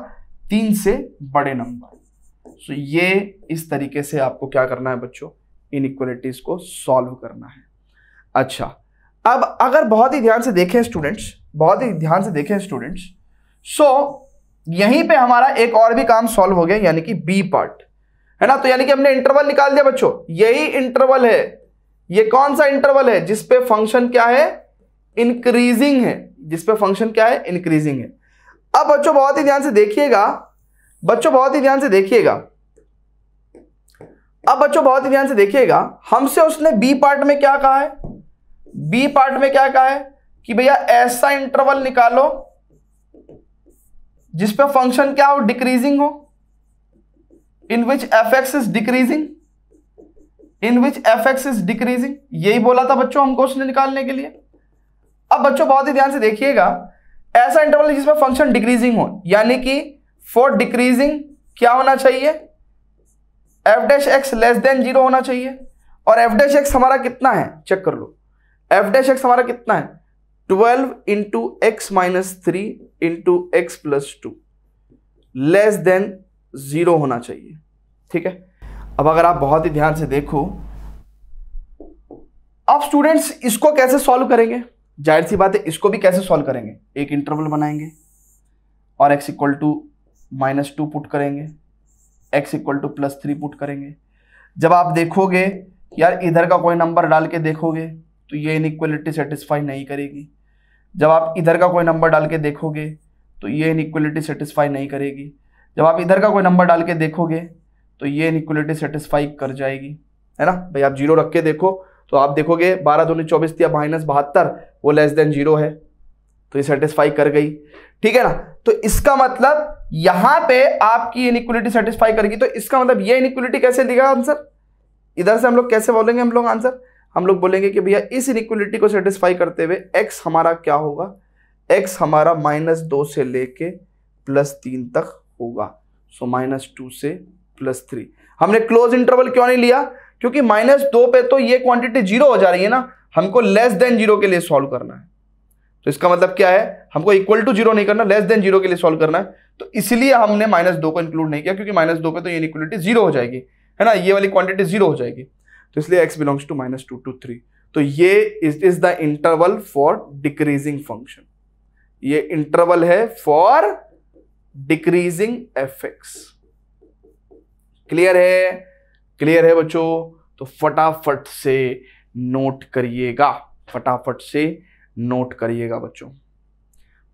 तीन से बड़े नंबर सो ये इस तरीके से आपको क्या करना है बच्चों इनक्वलिटीज को सॉल्व करना है अच्छा अब अगर बहुत ही ध्यान से देखें स्टूडेंट्स बहुत ही ध्यान से देखें स्टूडेंट्स सो यहीं पे हमारा एक और भी काम सॉल्व हो गया यानी कि बी पार्ट है ना तो यानी कि हमने इंटरवल निकाल दिया बच्चों यही इंटरवल है ये कौन सा इंटरवल है जिसपे फंक्शन क्या है इंक्रीजिंग है जिसपे फंक्शन क्या है इंक्रीजिंग है अब बच्चों बहुत ही ध्यान से देखिएगा बच्चों बहुत ही ध्यान से देखिएगा अब बच्चों बहुत ही ध्यान से देखिएगा हमसे उसने बी पार्ट में क्या कहा है बी पार्ट में क्या कहा है कि भैया ऐसा इंटरवल निकालो जिसपे फंक्शन क्या हो डिक्रीजिंग हो in which f x is decreasing in which f x is decreasing यही बोला था बच्चों हम क्वेश्चन निकालने के लिए अब बच्चों बहुत ही ध्यान से देखिएगा ऐसा इंटरवल जिसमें फंक्शन डिक्रीजिंग हो यानी कि फॉर डिक्रीजिंग क्या होना चाहिए f dash x less than zero होना चाहिए और एफ डैश एक्स हमारा कितना है चेक कर लो एफ डैश एक्स हमारा कितना है twelve into x minus three into x plus two less than zero होना चाहिए ठीक है अब अगर आप बहुत ही ध्यान से देखो अब स्टूडेंट्स इसको कैसे सॉल्व करेंगे जाहिर सी बात है इसको भी कैसे सॉल्व करेंगे एक इंटरवल बनाएंगे और x equal to minus two put करेंगे x equal to plus three put करेंगे जब आप देखोगे यार इधर का कोई नंबर डाल के देखोगे तो ये इनक्वलिटी सेटिस्फाई नहीं करेगी जब आप इधर का कोई नंबर डाल के देखोगे तो ये इनक्वलिटी सेटिस्फाई नहीं करेगी जब आप इधर का कोई नंबर डाल के देखोगे तो ये इनक्वलिटी सेटिस्फाई कर जाएगी है ना भाई आप जीरो रख के देखो तो आप देखोगे बारह दोनों चौबीस या माइनस बहत्तर वो लेस देन जीरो है तो ये सेटिस्फाई कर गई ठीक है ना तो इसका मतलब यहां पे आपकी इनक्वलिटी सेटिस्फाई करेगी तो इसका मतलब ये इनक्वलिटी कैसे दिखा आंसर इधर से हम लोग कैसे बोलेंगे हम लोग आंसर हम लोग बोलेंगे कि भैया इस इनिक्वलिटी को सेटिस्फाई करते हुए एक्स हमारा क्या होगा एक्स हमारा माइनस दो से लेके प्लस तीन तक होगा सो माइनस टू से प्लस थ्री हमने क्लोज इंटरवल क्यों नहीं लिया क्योंकि माइनस दो पे तो ये क्वांटिटी जीरो हो जा रही है ना हमको लेस देन जीरो के लिए सॉल्व करना है तो इसका मतलब क्या है हमको इक्वल टू जीरो नहीं करना लेस देन जीरो के लिए सॉल्व करना है तो इसलिए हमने माइनस दो को इंक्लूड नहीं किया क्योंकि माइनस दो पे तो ये इक्वलिटी जीरो हो जाएगी है ना ये वाली क्वांटिटी जीरो हो जाएगी तो इसलिए x belongs to minus two to three तो ये is is the interval for decreasing function ये इंटरवल है for decreasing f x clear है क्लियर है बच्चों तो फटाफट से नोट करिएगा फटाफट से नोट करिएगा बच्चों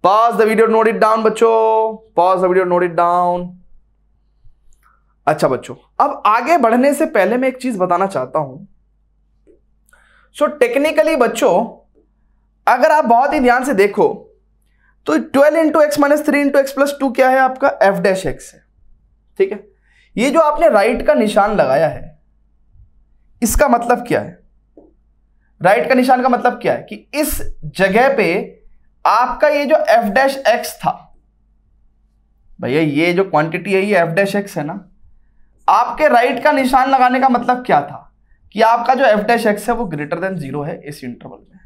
pause the video note it down बच्चों pause the video note it down अच्छा बच्चों अब आगे बढ़ने से पहले मैं एक चीज बताना चाहता हूं सो so, टेक्निकली बच्चों अगर आप बहुत ही ध्यान से देखो तो 12 into x minus three into x plus two क्या है आपका एफ डैश एक्स है ठीक है ये जो आपने राइट का निशान लगाया है इसका मतलब क्या है राइट का निशान का मतलब क्या है कि इस जगह पे आपका ये जो एफ डैश एक्स था भैया ये जो क्वांटिटी है ये एफ डैश एक्स है ना आपके राइट का निशान लगाने का मतलब क्या था कि आपका जो एफ डैश एक्स है वो ग्रेटर देन जीरो है इस इंटरवल में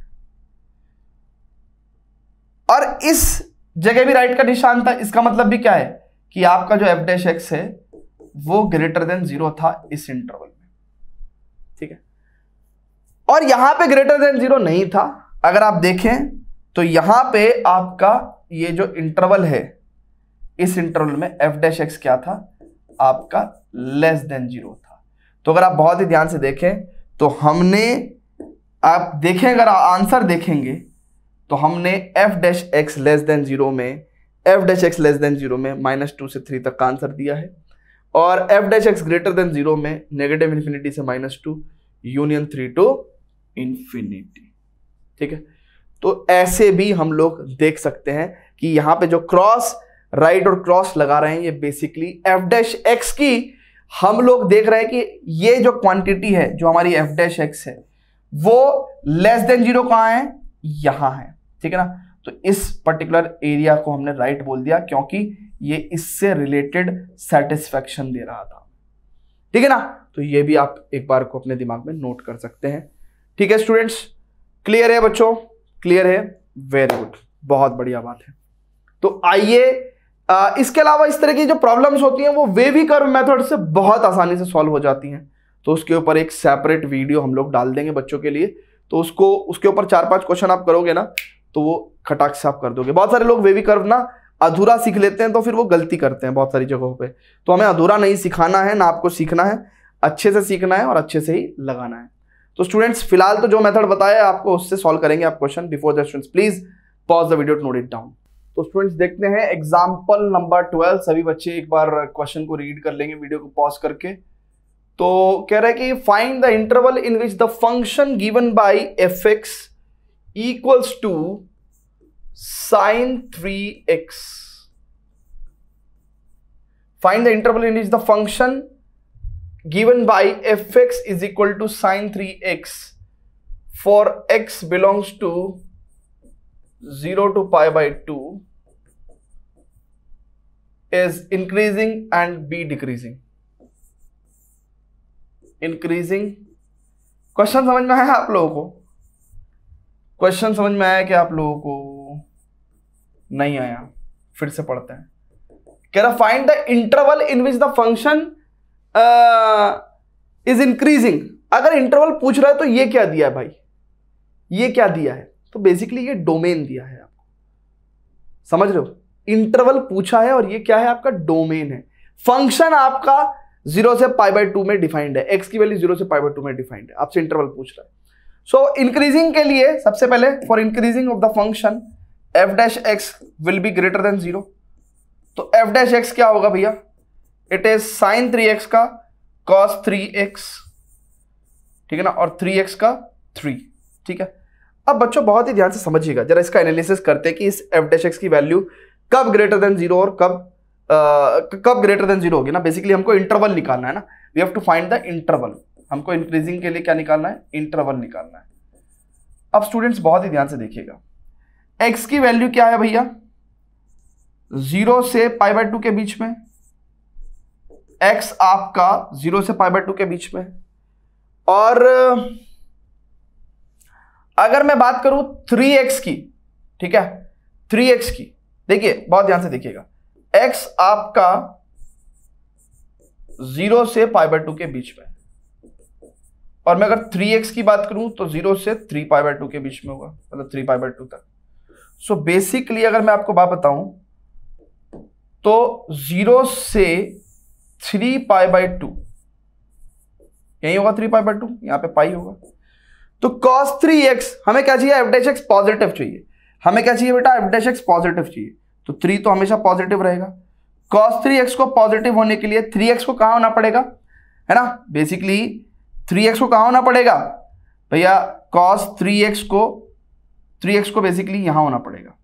और इस जगह भी राइट का निशान था इसका मतलब भी क्या है कि आपका जो एफ डैश एक्स है वो ग्रेटर देन जीरो था इस इंटरवल में ठीक है और यहां पे ग्रेटर देन जीरो नहीं था अगर आप देखें तो यहां पे आपका ये जो इंटरवल है इस इंटरवल में एफ डैश एक्स क्या था आपका लेस देन जीरो था तो अगर आप बहुत ही ध्यान से देखें तो हमने आप देखें अगर आंसर देखेंगे तो हमने f dash x less than zero में F dash x less than zero में माइनस टू से थ्री तक का आंसर दिया है और f dash x greater than zero में नेगेटिव इन्फिनिटी से minus two union three to infinity ठीक है तो ऐसे भी हम लोग देख सकते हैं कि यहाँ पे जो क्रॉस राइट और क्रॉस लगा रहे हैं ये बेसिकली एफ डैश एक्स की हम लोग देख रहे हैं कि ये जो क्वांटिटी है जो हमारी एफ डैश एक्स है वो लेस देन जीरो कहाँ है यहाँ है ठीक है ना तो इस पर्टिकुलर एरिया को हमने राइट right बोल दिया क्योंकि ये इससे रिलेटेड सेटिस्फैक्शन दे रहा था ठीक है ना तो ये भी आप एक बार को अपने दिमाग में नोट कर सकते हैं ठीक है स्टूडेंट्स क्लियर है बच्चों क्लियर है वेरी गुड बहुत बढ़िया बात है तो आइए इसके अलावा इस तरह की जो प्रॉब्लम्स होती हैं वो वेवी कर्व मेथड से बहुत आसानी से सॉल्व हो जाती हैं तो उसके ऊपर एक सेपरेट वीडियो हम लोग डाल देंगे बच्चों के लिए तो उसको उसके ऊपर चार पांच क्वेश्चन आप करोगे ना तो वो खटाक से आप कर दोगे बहुत सारे लोग वेवी कर्व ना अधूरा सीख लेते हैं तो फिर वो गलती करते हैं बहुत सारी जगहों पर तो हमें अधूरा नहीं सिखाना है ना आपको सीखना है अच्छे से सीखना है और अच्छे से ही लगाना है तो स्टूडेंट्स फिलहाल तो जो मेथड बताया आपको उससे सॉल्व करेंगे आप question before the students please pause the video to note it down तो स्टूडेंट्स देखते हैं एग्जाम्पल नंबर ट्वेल्व सभी बच्चे एक बार क्वेश्चन को रीड कर लेंगे वीडियो को पॉज करके तो कह रहा है कि find the interval in which the function given by F x equals to sine three x find the interval in which the function given f x is equal to sine three x for x belongs to 0 to pi by 2 is increasing and b decreasing increasing question समझ में आया आप लोगों को question समझ में आया कि आप लोगों को नहीं आया फिर से पढ़ते हैं कह रहा find the interval in which the function is increasing अगर इंटरवल पूछ रहा है तो ये क्या दिया है भाई ये क्या दिया है तो बेसिकली ये डोमेन दिया है आपको समझ रहे हो इंटरवल पूछा है और ये क्या है आपका डोमेन है फंक्शन आपका जीरो से पाई बाई टू में डिफाइंड है एक्स की वैल्यू जीरो से पाई बाई टू में डिफाइंड है आपसे इंटरवल पूछ रहा है सो so, इंक्रीजिंग के लिए सबसे पहले for increasing of the function F dash x will be greater than zero तो एफ डैश एक्स क्या होगा भैया it is sine three x का कॉस थ्री एक्स ठीक है ना और थ्री एक्स का थ्री ठीक है अब बच्चों बहुत ही ध्यान से समझिएगा जरा इसका एनालिसिस करते कि इस एफ डेश एक्स की वैल्यू कब ग्रेटर देन जीरो और कब आ, कब ग्रेटर देन जीरो होगी ना बेसिकली हमको इंटरवल निकालना है ना we have to find the interval हमको इंक्रीजिंग के लिए क्या निकालना है इंटरवल निकालना है अब स्टूडेंट्स बहुत ही ध्यान से देखिएगा एक्स की वैल्यू क्या है भैया जीरो से पाई बाय टू के बीच में एक्स आपका जीरो से पाई बाय टू के बीच में और अगर मैं बात करूं थ्री एक्स की ठीक है थ्री एक्स की देखिए बहुत ध्यान से देखिएगा एक्स आपका जीरो से पाई बाय टू के बीच में और मैं अगर थ्री एक्स की बात करूं तो जीरो से थ्री पाई बाय टू के बीच में होगा मतलब थ्री पाई बाय टू तक सो so बेसिकली अगर मैं आपको बात बताऊं तो जीरो से थ्री पाई बाय टू यही होगा थ्री पाई बाय टू यहां पे पाई होगा तो cos 3x हमें क्या चाहिए एफडेश एक्स पॉजिटिव चाहिए हमें क्या चाहिए बेटा एफडेश एक्स पॉजिटिव चाहिए तो 3 तो हमेशा पॉजिटिव रहेगा cos 3x को पॉजिटिव होने के लिए 3x को कहा होना पड़ेगा है ना बेसिकली 3x को कहा होना पड़ेगा भैया cos 3x को 3x को बेसिकली यहां होना पड़ेगा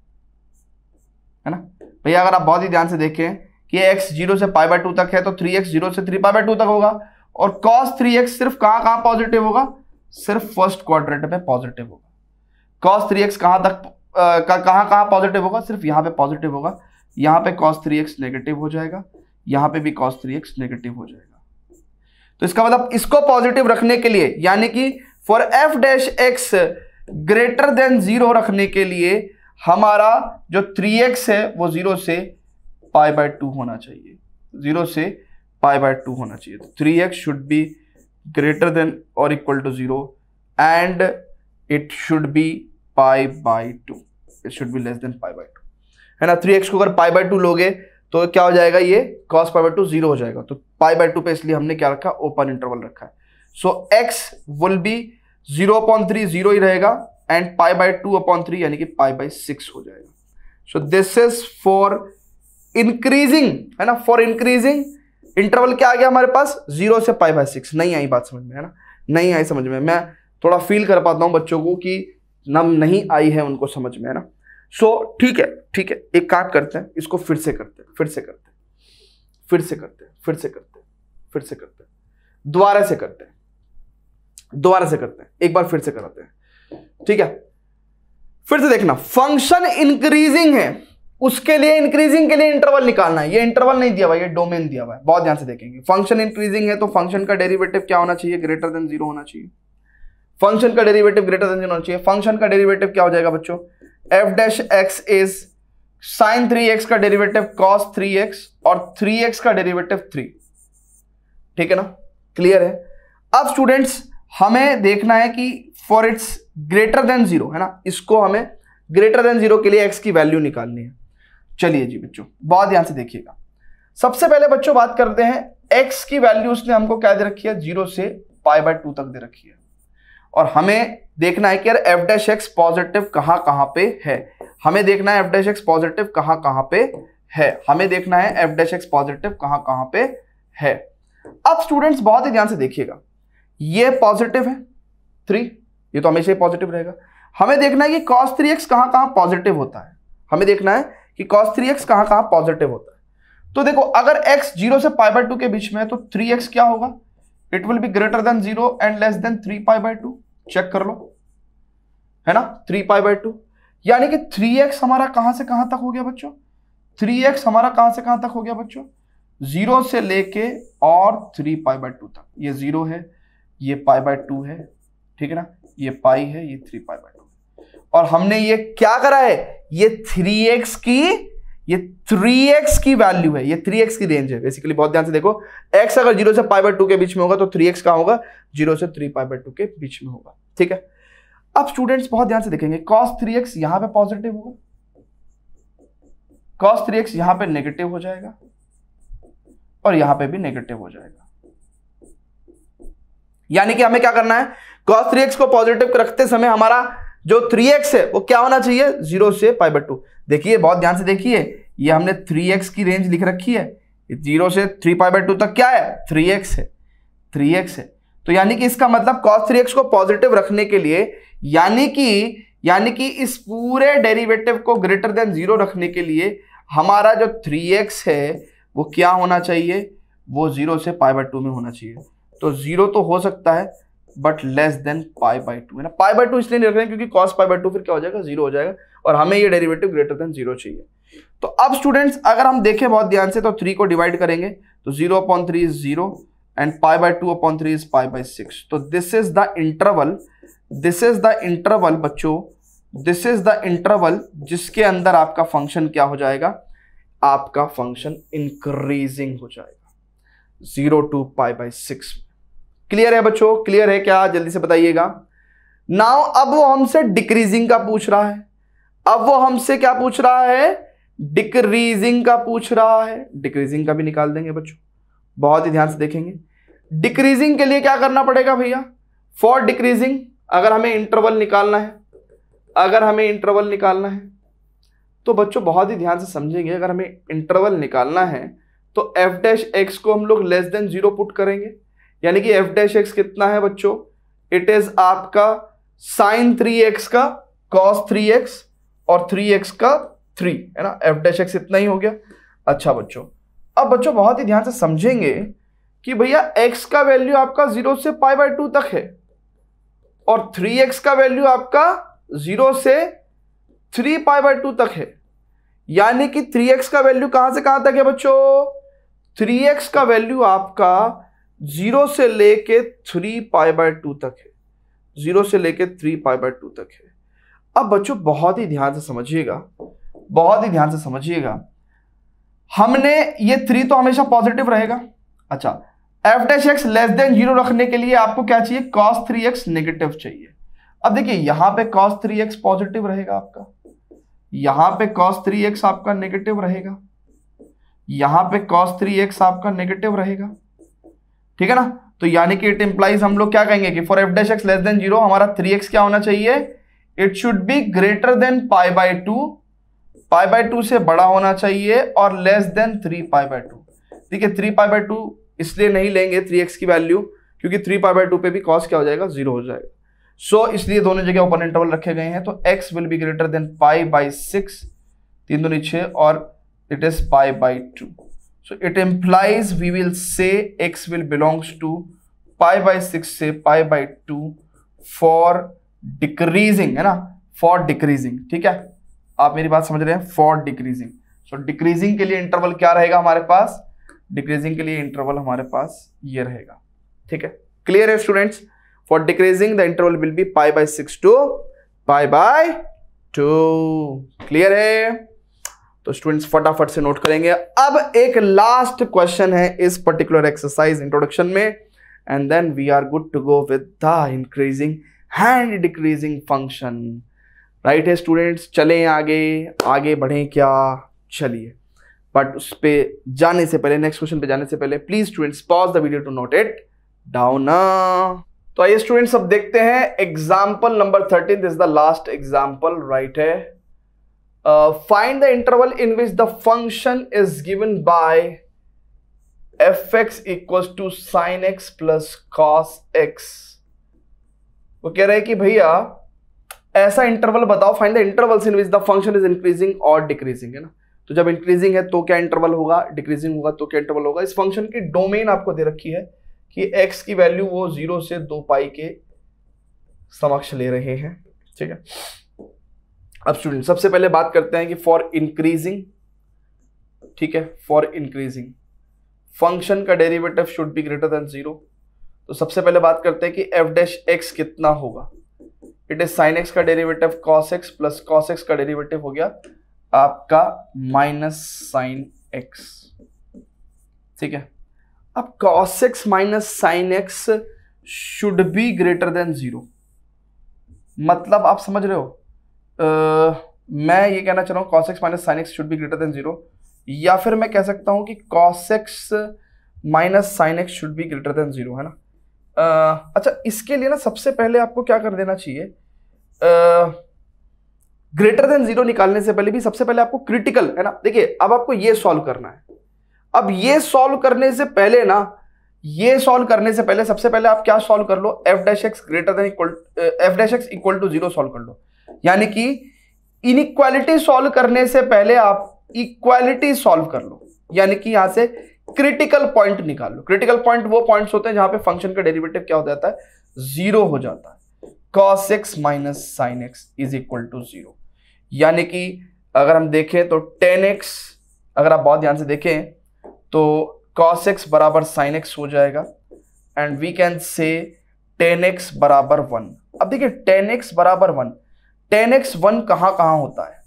है ना भैया अगर आप बहुत ही ध्यान से देखें कि x जीरो से पाई बाय टू तक है तो 3x जीरो से थ्री पाई बाय टू तक होगा और cos 3x सिर्फ कहां कहां पॉजिटिव होगा सिर्फ फर्स्ट क्वार्टर में पॉजिटिव होगा कॉस थ्री एक्स कहाँ तक का, कहाँ कहाँ पॉजिटिव होगा सिर्फ यहाँ पे पॉजिटिव होगा यहाँ पे कॉस थ्री एक्स नेगेटिव हो जाएगा यहाँ पे भी कॉस थ्री एक्स नेगेटिव हो जाएगा तो इसका मतलब इसको पॉजिटिव रखने के लिए यानी कि for f dash x greater than zero रखने के लिए हमारा जो थ्री एक्स है वो जीरो से पाई बाय टू होना चाहिए जीरो से पाई बाय टू होना चाहिए three x should be greater than और equal to zero and it should be pi by two it should be less than pi by two है ना थ्री एक्स को अगर पाई बाई टू लोगे तो क्या हो जाएगा ये cos pi by two zero हो जाएगा तो पाई बाई टू पे इसलिए हमने क्या रखा ओपन इंटरवल रखा है so x x will be zero upon three zero ही रहेगा and pi by two upon three यानी कि पाई बाई सिक्स हो जाएगा so this is for increasing है ना फॉर इंक्रीजिंग इंटरवल क्या आ गया हमारे पास जीरो से पाई बाई सिक्स नहीं आई बात समझ में है ना नहीं आई समझ में मैं थोड़ा फील कर पाता हूँ बच्चों को कि नम नहीं आई है उनको समझ में है ना सो so, ठीक है ठीक है एक काम करते हैं इसको फिर से करते हैं फिर से करते हैं फिर से करते हैं फिर से करते हैं फिर से करते हैं दोबारा से करते हैं दोबारा से करते हैं एक बार फिर से कराते हैं ठीक है फिर से देखना फंक्शन इंक्रीजिंग है उसके लिए इंक्रीजिंग के लिए इंटरवल निकालना है ये इंटरवल नहीं दिया हुआ ये डोमेन दिया हुआ है बहुत ध्यान से देखेंगे फंक्शन इंक्रीजिंग है तो फंक्शन का डेरिवेटिव क्या होना चाहिए ग्रेटर देन जीरो होना चाहिए फंक्शन का डेरिवेटिव ग्रेटर देन जीरो होना चाहिए फंक्शन का डेरिवेटिव क्या हो जाएगा बच्चों F dash x is sine three x का डेरिवेटिव कॉस थ्री एक्स और थ्री एक्स का डेरिवेटिव थ्री ठीक है ना क्लियर है अब स्टूडेंट्स हमें देखना है कि for it's greater than zero है ना इसको हमें ग्रेटर देन जीरो के लिए एक्स की वैल्यू निकालनी है चलिए जी बच्चों बहुत ध्यान से देखिएगा सबसे पहले बच्चों बात करते हैं एक्स की वैल्यू उसने हमको क्या दे रखी है जीरो से पाई बाय टू तक दे रखी है और हमें देखना है कि यार एफ डैश एक्स पॉजिटिव कहां कहां पे है हमें देखना है एफ डैश एक्स पॉजिटिव कहां कहां पे है हमें देखना है एफ डैश एक्स पॉजिटिव कहां कहां पे है अब स्टूडेंट्स बहुत ही ध्यान से देखिएगा ये पॉजिटिव है थ्री ये तो हमेशा ही पॉजिटिव रहेगा हमें देखना है कि कॉस थ्री एक्स कहां कहां पॉजिटिव होता है हमें देखना है कि cos 3x कहां कहां पॉजिटिव होता है तो देखो अगर x 0 से पाई बाई टू के बीच में है तो 3x क्या होगा it will be greater than 0 and less than 3 pi by two check कर लो है ना 3 पाई बाई टू यानी कि 3x हमारा कहां से कहां तक हो गया बच्चों 3x हमारा कहां से कहां तक हो गया बच्चों जीरो से लेके और थ्री पाई बाई टू तक ये जीरो है ये पाई बाई टू है ठीक है ना ये पाई है ये थ्री पाई बाई टू और हमने ये क्या करा है ये थ्री एक्स की ये थ्री एक्स की वैल्यू है ये थ्री एक्स की रेंज है बेसिकली बहुत ध्यान से देखो x अगर जीरो से पाई बाई टू के बीच में होगा तो थ्री एक्स का होगा जीरो से थ्री पाई बाई टू के बीच में होगा ठीक है अब स्टूडेंट्स बहुत ध्यान से देखेंगे कॉस थ्री एक्स यहां पर पॉजिटिव होगा कॉस थ्री एक्स यहां पर नेगेटिव हो जाएगा और यहां पे भी नेगेटिव हो जाएगा यानी कि हमें क्या करना है कॉस थ्री एक्स को पॉजिटिव रखते समय हमारा जो 3x है वो क्या होना चाहिए जीरो से पाई बाई टू देखिए बहुत ध्यान से देखिए ये हमने 3x की रेंज लिख रखी है जीरो से थ्री पाई बाई टू तक क्या है 3x है 3x है तो यानी कि इसका मतलब cos 3x को पॉजिटिव रखने के लिए यानी कि यानी कि इस पूरे डेरिवेटिव को ग्रेटर देन जीरो रखने के लिए हमारा जो एक्स है वो क्या होना चाहिए वो जीरो से पाई बाई टू में होना चाहिए तो जीरो तो हो सकता है but less than pi by two है ना पाई बाई टू इसलिए नहीं रख रहे हैं क्योंकि कॉस पाई बाई टू फिर क्या हो जाएगा जीरो हो जाएगा और हमें ये डेरिवेटिव ग्रेटर देन जीरो चाहिए तो अब स्टूडेंट्स अगर हम देखें बहुत ध्यान से तो थ्री को डिवाइड करेंगे तो zero upon three is zero and pi by two upon three is pi by six तो this is the interval this is the interval बच्चों दिस इज द इंटरवल जिसके अंदर आपका फंक्शन क्या हो जाएगा आपका फंक्शन इंक्रीजिंग हो जाएगा zero to pi by six clear है बच्चों क्लियर है क्या जल्दी से बताइएगा नाउ अब वो हमसे डिक्रीजिंग का पूछ रहा है अब वो हमसे क्या पूछ रहा है डिक्रीजिंग का पूछ रहा है डिक्रीजिंग का भी निकाल देंगे बच्चों बहुत ही ध्यान से देखेंगे डिक्रीजिंग के लिए क्या करना पड़ेगा भैया फॉर डिक्रीजिंग अगर हमें इंटरवल निकालना है अगर हमें इंटरवल निकालना है तो बच्चों बहुत ही ध्यान से समझेंगे अगर हमें इंटरवल निकालना है तो एफ डैश एक्स को हम लोग लेस देन जीरो पुट करेंगे यानी कि एफ डैश एक्स कितना है बच्चों इट इज आपका साइन थ्री एक्स का कॉस थ्री एक्स और थ्री एक्स का थ्री है ना एफ डैश एक्स इतना ही हो गया अच्छा बच्चों अब बच्चों बहुत ही ध्यान से समझेंगे कि भैया एक्स का वैल्यू आपका जीरो से पाई बाय टू तक है और थ्री एक्स का वैल्यू आपका जीरो से थ्री पाई बाय टू तक है यानी कि थ्री एक्स का वैल्यू कहां से कहां तक है बच्चों थ्री एक्स का वैल्यू आपका जीरो से लेके थ्री पाई बाय टू तक है जीरो से लेके थ्री पाई बाय टू तक है अब बच्चों बहुत ही ध्यान से समझिएगा बहुत ही ध्यान से समझिएगा हमने ये थ्री तो हमेशा पॉजिटिव रहेगा अच्छा f dash x less than zero रखने के लिए आपको क्या चाहिए कॉस थ्री एक्स नेगेटिव चाहिए अब देखिए यहां पे कॉस थ्री एक्स पॉजिटिव रहेगा आपका यहां पे कॉस थ्री एक्स आपका नेगेटिव रहेगा यहां पे कॉस थ्री एक्स आपका नेगेटिव रहेगा ठीक है ना तो यानी कि इट इंप्लाइज हम लोग क्या कहेंगे कि for f dash x less than zero हमारा थ्री एक्स क्या होना चाहिए it should be greater than pi by two pi by two से बड़ा होना चाहिए और less than three pi by two ठीक है थ्री पाई बाय टू इसलिए नहीं लेंगे थ्री एक्स की वैल्यू क्योंकि थ्री पाई बाय टू पे भी कॉस्ट क्या हो जाएगा जीरो हो जाएगा सो so, इसलिए दोनों जगह ओपन इंटरवल रखे गए हैं तो x will be greater than pi by six तीन दो नीचे और it is pi by two so it implies we will say x will belongs to pi by 6 से pi by 2 for decreasing है ना for decreasing ठीक है आप मेरी बात समझ रहे हैं for decreasing so decreasing के लिए interval क्या रहेगा हमारे पास decreasing के लिए interval हमारे पास ये रहेगा ठीक है clear है students for decreasing the interval will be pi by 6 to pi by 2 clear है तो स्टूडेंट्स फटाफट से नोट करेंगे अब एक लास्ट क्वेश्चन है इस पर्टिकुलर एक्सरसाइज इंट्रोडक्शन में and then we are good to go with the increasing and decreasing function right है स्टूडेंट्स चलें आगे आगे बढ़ें क्या चलिए बट उस पर जाने से पहले नेक्स्ट क्वेश्चन पे जाने से पहले please students pause the video to note it down तो आइए स्टूडेंट्स अब देखते हैं example number thirteen this the last example right है find the interval in which the function is given by F x equal to sine x plus cos x वो कह रहे हैं कि भैया ऐसा इंटरवल बताओ find the interval in which the function is increasing और डिक्रीजिंग है ना तो जब इंक्रीजिंग है तो क्या इंटरवल होगा डिक्रीजिंग होगा तो क्या इंटरवल होगा इस फंक्शन की डोमेन आपको दे रखी है कि x की वैल्यू वो जीरो से दो पाई के समक्ष ले रहे हैं ठीक है अब स्टूडेंट सबसे पहले बात करते हैं कि फॉर इंक्रीजिंग ठीक है फॉर इंक्रीजिंग फंक्शन का derivative should be greater than zero तो सबसे पहले बात करते हैं कि एफ डैश एक्स कितना होगा इट इज साइन एक्स का derivative cos x plus cos x का डेरिवेटिव हो गया आपका माइनस साइन एक्स ठीक है अब cos x minus sine x should be greater than zero मतलब आप समझ रहे हो मैं ये कहना चाह रहा हूँ cos x minus sine x should be greater than zero या फिर मैं कह सकता हूँ कि cos x minus sine x should be greater than zero है ना uh, अच्छा इसके लिए ना सबसे पहले आपको क्या कर देना चाहिए ग्रेटर देन जीरो निकालने से पहले भी सबसे पहले आपको क्रिटिकल है ना देखिए अब आपको ये सॉल्व करना है अब ये सॉल्व करने से पहले ना ये सॉल्व करने से पहले सबसे पहले आप क्या सॉल्व कर लो f dash x greater than equal f dash x equal to zero solve कर लो यानी कि इनक्वालिटी सॉल्व करने से पहले आप इक्वालिटी सॉल्व कर लो यानी कि यहां से क्रिटिकल पॉइंट निकाल लो क्रिटिकल पॉइंट वो पॉइंट्स होते हैं जहां पे फंक्शन का डेरिवेटिव क्या हो जाता है जीरो हो जाता है cos x minus sine x is equal to zero यानी कि अगर हम देखें तो टेन एक्स अगर आप बहुत ध्यान से देखें तो कॉस एक्स बराबर साइन एक्स हो जाएगा and we can say tan x बराबर वन अब देखिए टेन एक्स बराबर वन टेन एक्स वन कहाँ कहाँ होता है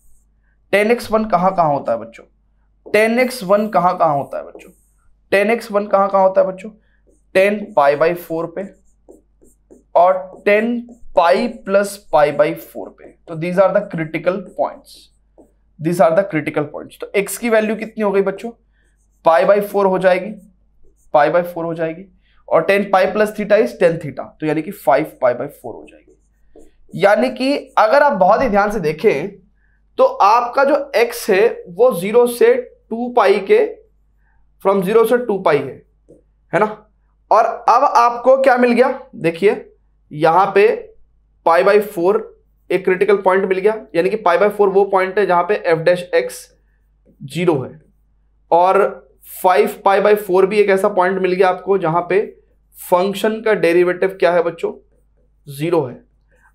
टेन एक्स वन कहाँ कहाँ होता है बच्चों टेन एक्स वन कहाँ कहाँ होता है बच्चों टेन एक्स वन कहाँ कहाँ होता है बच्चों टेन पाई बाई फोर पे और tan pi plus pi by four पे तो these are the critical points these are the critical points तो एक्स की वैल्यू कितनी हो गई बच्चों पाई बाई फोर हो जाएगी पाई बाई फोर हो जाएगी और tan pi plus theta is tan theta तो यानी कि फाइव पाई बाई फोर हो जाएगी यानी कि अगर आप बहुत ही ध्यान से देखें तो आपका जो एक्स है वो जीरो से टू पाई के फ्रॉम जीरो से टू पाई है है ना और अब आपको क्या मिल गया देखिए यहां पे पाई बाई फोर एक क्रिटिकल पॉइंट मिल गया यानी कि पाई बाई फोर वो पॉइंट है जहां पे एफ डैश एक्स जीरो है और फाइव पाई बाई फोर भी एक ऐसा पॉइंट मिल गया आपको जहां पे फंक्शन का डेरिवेटिव क्या है बच्चों जीरो है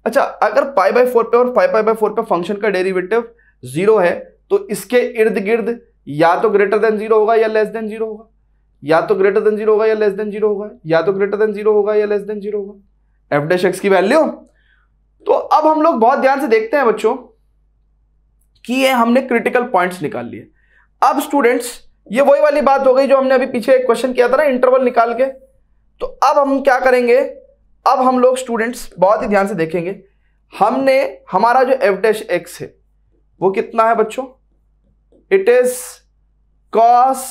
अच्छा अगर फाइव बाई फोर पे और फाइव फाइव बाई फोर पे फंक्शन का डेरिवेटिव जीरो है तो इसके इर्द गिर्द या तो ग्रेटर देन जीरो होगा या लेस देन जीरो होगा या तो ग्रेटर देन जीरो होगा या लेस देन जीरो होगा या तो ग्रेटर देन जीरो होगा या लेस देन जीरो होगा एफ डेश एक्स की वैल्यू तो अब हम लोग बहुत ध्यान से देखते हैं बच्चों कि ये हमने क्रिटिकल पॉइंट्स निकाल लिए अब स्टूडेंट्स ये वही वाली बात हो गई जो हमने अभी पीछे एक क्वेश्चन किया था ना इंटरवल निकाल के तो अब हम क्या करेंगे अब हम लोग स्टूडेंट्स बहुत ही ध्यान से देखेंगे हमने हमारा जो एफ डैश एक्स है वो कितना है बच्चों it is cos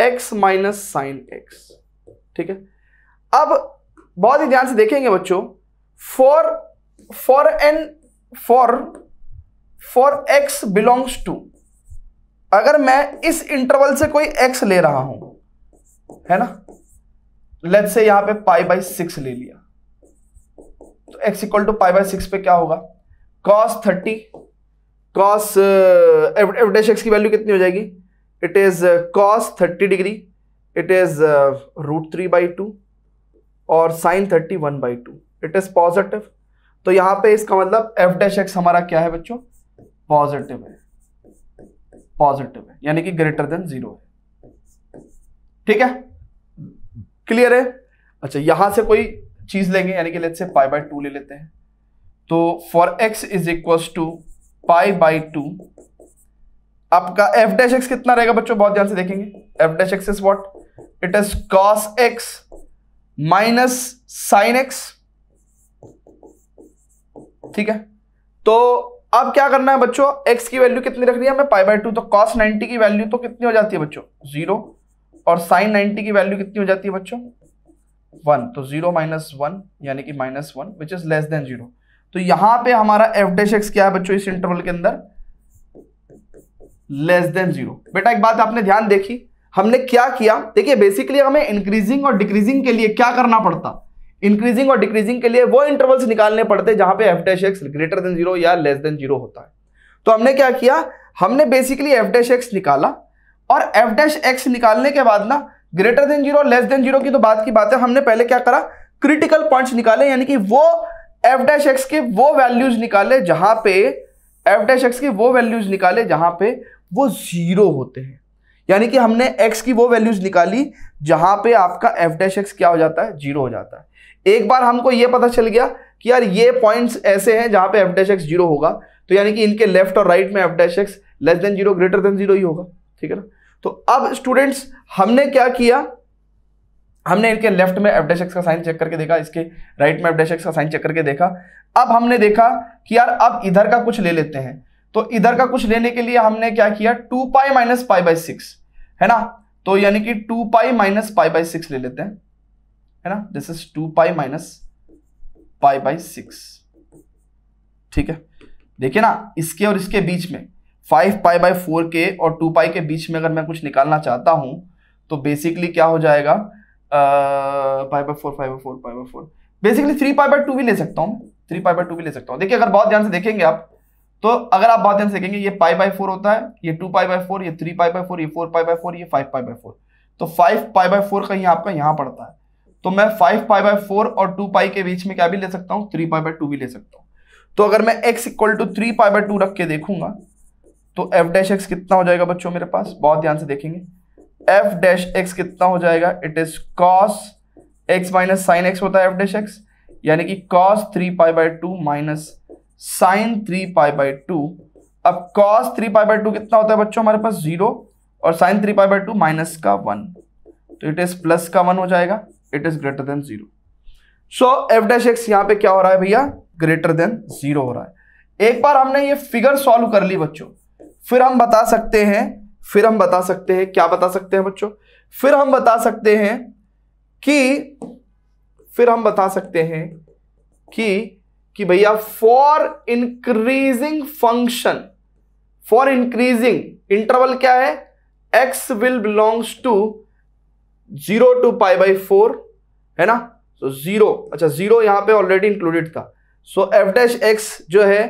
x minus sine x ठीक है अब बहुत ही ध्यान से देखेंगे बच्चों for for an for for x belongs to अगर मैं इस इंटरवल से कोई एक्स ले रहा हूं है ना लेट से यहां पे पाई बाई सिक्स ले लिया तो x equal to pi by six पे क्या होगा cos thirty cos f dash x की वैल्यू कितनी हो जाएगी it is cos thirty degree it is root three by two और sine thirty one by two it is positive तो यहां पे इसका मतलब एफ डैश एक्स हमारा क्या है बच्चों पॉजिटिव है पॉजिटिव है यानी कि ग्रेटर देन जीरो है ठीक है क्लियर है अच्छा यहां से कोई चीज लेंगे यानी कि लेट से पाई बाई टू ले लेते हैं तो for x is equal to pi by two आपका एफ डैश एक्स कितना रहेगा बच्चों बहुत ध्यान से देखेंगे f dash x is what it is cos x minus sine x ठीक है तो अब क्या करना है बच्चों x की वैल्यू कितनी रखनी है हमें पाई बाई टू तो cos 90 की वैल्यू तो कितनी हो जाती है बच्चों जीरो और sin 90 की वैल्यू कितनी हो जाती है बच्चों वन तो जीरो माइनस वन यानी कि minus one which is less than zero तो यहां पे हमारा एफ डैश एक्स क्या है बच्चों इस इंटरवल के अंदर लेस देन जीरो बेटा एक बात आपने ध्यान देखी हमने क्या किया देखिए बेसिकली हमें इंक्रीजिंग और डिक्रीजिंग के लिए क्या करना पड़ता इंक्रीजिंग और डिक्रीजिंग के लिए वो इंटरवल्स निकालने पड़ते जहां पे f dash x greater than zero या लेस देन जीरो होता है तो हमने क्या किया हमने बेसिकली एफ डैश एक्स निकाला और एफ डैश एक्स निकालने के बाद ना greater than zero less than zero की तो बात की बात है हमने पहले क्या करा क्रिटिकल पॉइंट निकाले यानी कि वो एफ डैश एक्स के वो वैल्यूज निकाले जहां पे एफ डैश एक्स के वो वैल्यूज निकाले जहां पे वो जीरो होते हैं यानी कि हमने एक्स की वो वैल्यूज निकाली जहां पे आपका एफ डैश एक्स क्या हो जाता है जीरो हो जाता है एक बार हमको ये पता चल गया कि यार ये पॉइंट्स ऐसे हैं जहां पे एफ डैश एक्स जीरो होगा तो यानी कि इनके लेफ्ट और राइट में F dash x less than zero greater than zero ही होगा ठीक है ना तो अब स्टूडेंट्स हमने क्या किया हमने इनके लेफ्ट में एफ एक्स का साइन चेक करके देखा इसके राइट में एफ एक्स का साइन चेक करके देखा अब हमने देखा कि यार अब इधर का कुछ ले लेते हैं तो इधर का कुछ लेने के लिए हमने क्या किया two pi minus pi by six है ना तो यानी कि two pi minus pi by six ले लेते हैं है ना this is two pi minus pi by six ठीक है देखिए ना इसके और इसके बीच में फाइव पाई बाई फोर के और टू पाई के बीच में अगर मैं कुछ निकालना चाहता हूँ तो बेसिकली क्या हो जाएगा pi by four five by four pi by four basically three pi by two भी ले सकता हूँ थ्री पाई बाई टू भी ले सकता हूँ देखिए अगर बहुत ध्यान से देखेंगे आप तो अगर आप बहुत ध्यान से देखेंगे ये पाई बाई फोर होता है ये टू पाई बाई फोर ये थ्री पाई बाई फोर ये फोर पाई बाई फोर ये फाइव पाई बाई फोर तो फाइव पाई बाई फोर का ही आपका यहाँ पड़ता है तो मैं फाइव पाई बाई फोर और टू पाई के बीच में क्या भी ले सकता हूँ थ्री पाई बाई टू भी ले सकता हूँ तो अगर मैं x equal to three pi by two रख के देखूंगा तो एफ डैश एक्स कितना हो जाएगा बच्चों मेरे पास बहुत ध्यान से देखेंगे एफ डैश एक्स कितना हो जाएगा it is cos x minus sine x होता है एफ डैश एक्स यानी कि cos three pi by two minus sine three pi by two अब cos three pi by two कितना होता है बच्चों हमारे पास जीरो और sine three pi by two minus का वन तो इट इज प्लस का वन हो जाएगा it is greater than zero so f dash x यहां पर क्या हो रहा है भैया ग्रेटर देन जीरो हो रहा है एक बार हमने ये फिगर सॉल्व कर ली बच्चों फिर हम बता सकते हैं फिर हम बता सकते हैं क्या बता सकते हैं बच्चों फिर हम बता सकते हैं कि फिर हम बता सकते हैं कि कि भैया for increasing function for increasing interval क्या है x will belongs to zero to pi by four है ना सो so, जीरो अच्छा जीरो यहां पे ऑलरेडी इंक्लूडेड था सो एफ डैश एक्स जो है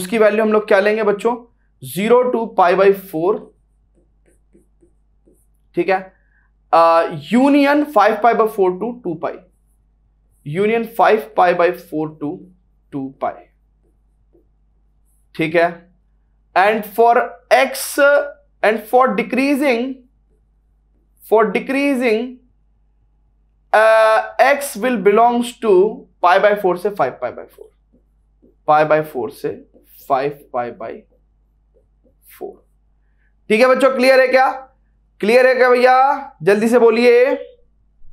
उसकी वैल्यू हम लोग क्या लेंगे बच्चों zero to pi by four ठीक है union five pi by four to two pi union five pi by four to two pi ठीक है and for x and for decreasing for decreasing x will belongs to pi by four से five pi by four pi by four से five pi by four ठीक है बच्चों clear है क्या clear है क्या भैया जल्दी से बोलिए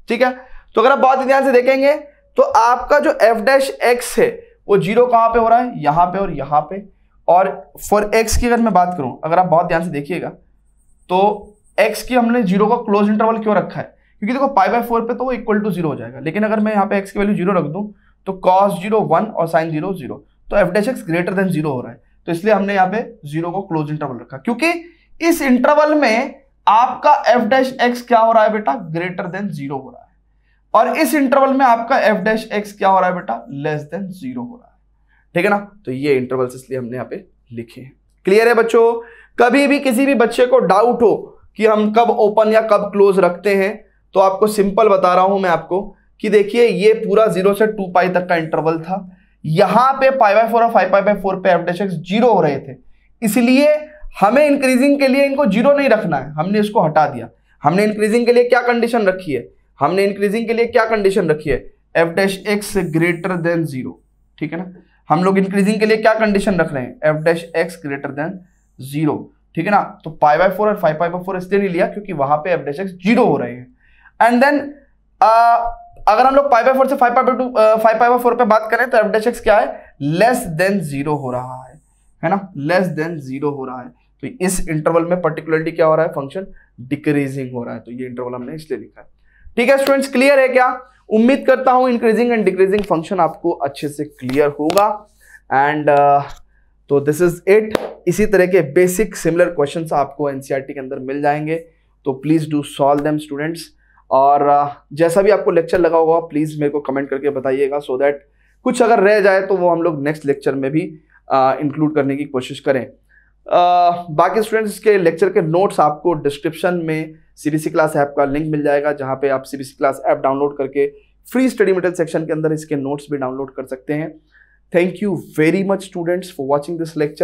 ठीक है तो अगर आप बहुत ध्यान से देखेंगे तो आपका जो एफ डैश एक्स है वो जीरो कहां पे हो रहा है यहां पे और यहां पे और फॉर एक्स की अगर मैं बात करूं अगर आप बहुत ध्यान से देखिएगा तो एक्स की हमने जीरो का क्लोज इंटरवल क्यों रखा है क्योंकि देखो पाई बाय फोर पे तो वो इक्वल टू जीरो हो जाएगा लेकिन अगर मैं यहाँ पे एक्स की वैल्यू जीरो रख दूं तो कॉस जीरो वन और साइन जीरो जीरो तो F dash x greater than zero हो रहा है तो इसलिए हमने यहां पे जीरो को क्लोज इंटरवल रखा क्योंकि इस इंटरवल में आपका एफ डैश एक्स क्या हो रहा है बेटा ग्रेटर देन जीरो हो रहा है और इस इंटरवल में आपका एफ डैश एक्स क्या हो रहा है बेटा लेस देन जीरो हो रहा है ठीक है ना तो ये इंटरवल्स इसलिए हमने यहाँ पे लिखे हैं क्लियर है बच्चों कभी भी किसी भी बच्चे को डाउट हो कि हम कब ओपन या कब क्लोज रखते हैं तो आपको सिंपल बता रहा हूं मैं आपको कि देखिए ये पूरा जीरो से टू पाई तक का इंटरवल था यहां पे पाई बाय फोर और फाइव पाई बाई फोर पे एवरेज एक्स जीरो हो रहे थे इसलिए हमें इंक्रीजिंग के लिए इनको जीरो नहीं रखना है हमने इसको हटा दिया हमने इंक्रीजिंग के लिए क्या कंडीशन रखी है हमने इंक्रीजिंग के लिए क्या कंडीशन रखी है F dash x greater than zero ठीक है ना हम लोग इंक्रीजिंग के लिए क्या कंडीशन रख रहे हैं f dash x greater than zero ठीक है ना तो पाई बाय फोर और फाइव पाई बाय फोर इसलिए नहीं लिया क्योंकि वहां पे एफ डैश एक्स जीरो हो रहे हैं एंड देन अगर हम लोग फाइव बाई फोर से five five to five five by four पर बात करें तो एफ डेश एक्स क्या है लेस देन जीरो हो रहा है है ना लेस देन जीरो हो रहा है तो इस इंटरवल में पर्टिकुलरली क्या हो रहा है फंक्शन डिक्रीजिंग हो रहा है तो ये इंटरवल हमने इसलिए लिखा है ठीक है स्टूडेंट्स क्लियर है क्या उम्मीद करता हूं इंक्रीजिंग एंड डिक्रीजिंग फंक्शन आपको अच्छे से क्लियर होगा एंड uh, तो दिस इज इट इसी तरह के बेसिक सिमिलर क्वेश्चन आपको एनसीईआरटी e के अंदर मिल जाएंगे तो please do solve them students और जैसा भी आपको लेक्चर लगा होगा प्लीज़ मेरे को कमेंट करके बताइएगा सो दैट कुछ अगर रह जाए तो वो हम लोग नेक्स्ट लेक्चर में भी इंक्लूड करने की कोशिश करें आ, बाकी स्टूडेंट्स के लेक्चर के नोट्स आपको डिस्क्रिप्शन में C B C class app का लिंक मिल जाएगा जहाँ पे आप C B C class app download करके फ्री स्टडी मटेरियल सेक्शन के अंदर इसके नोट्स भी डाउनलोड कर सकते हैं thank you very much students for watching this lecture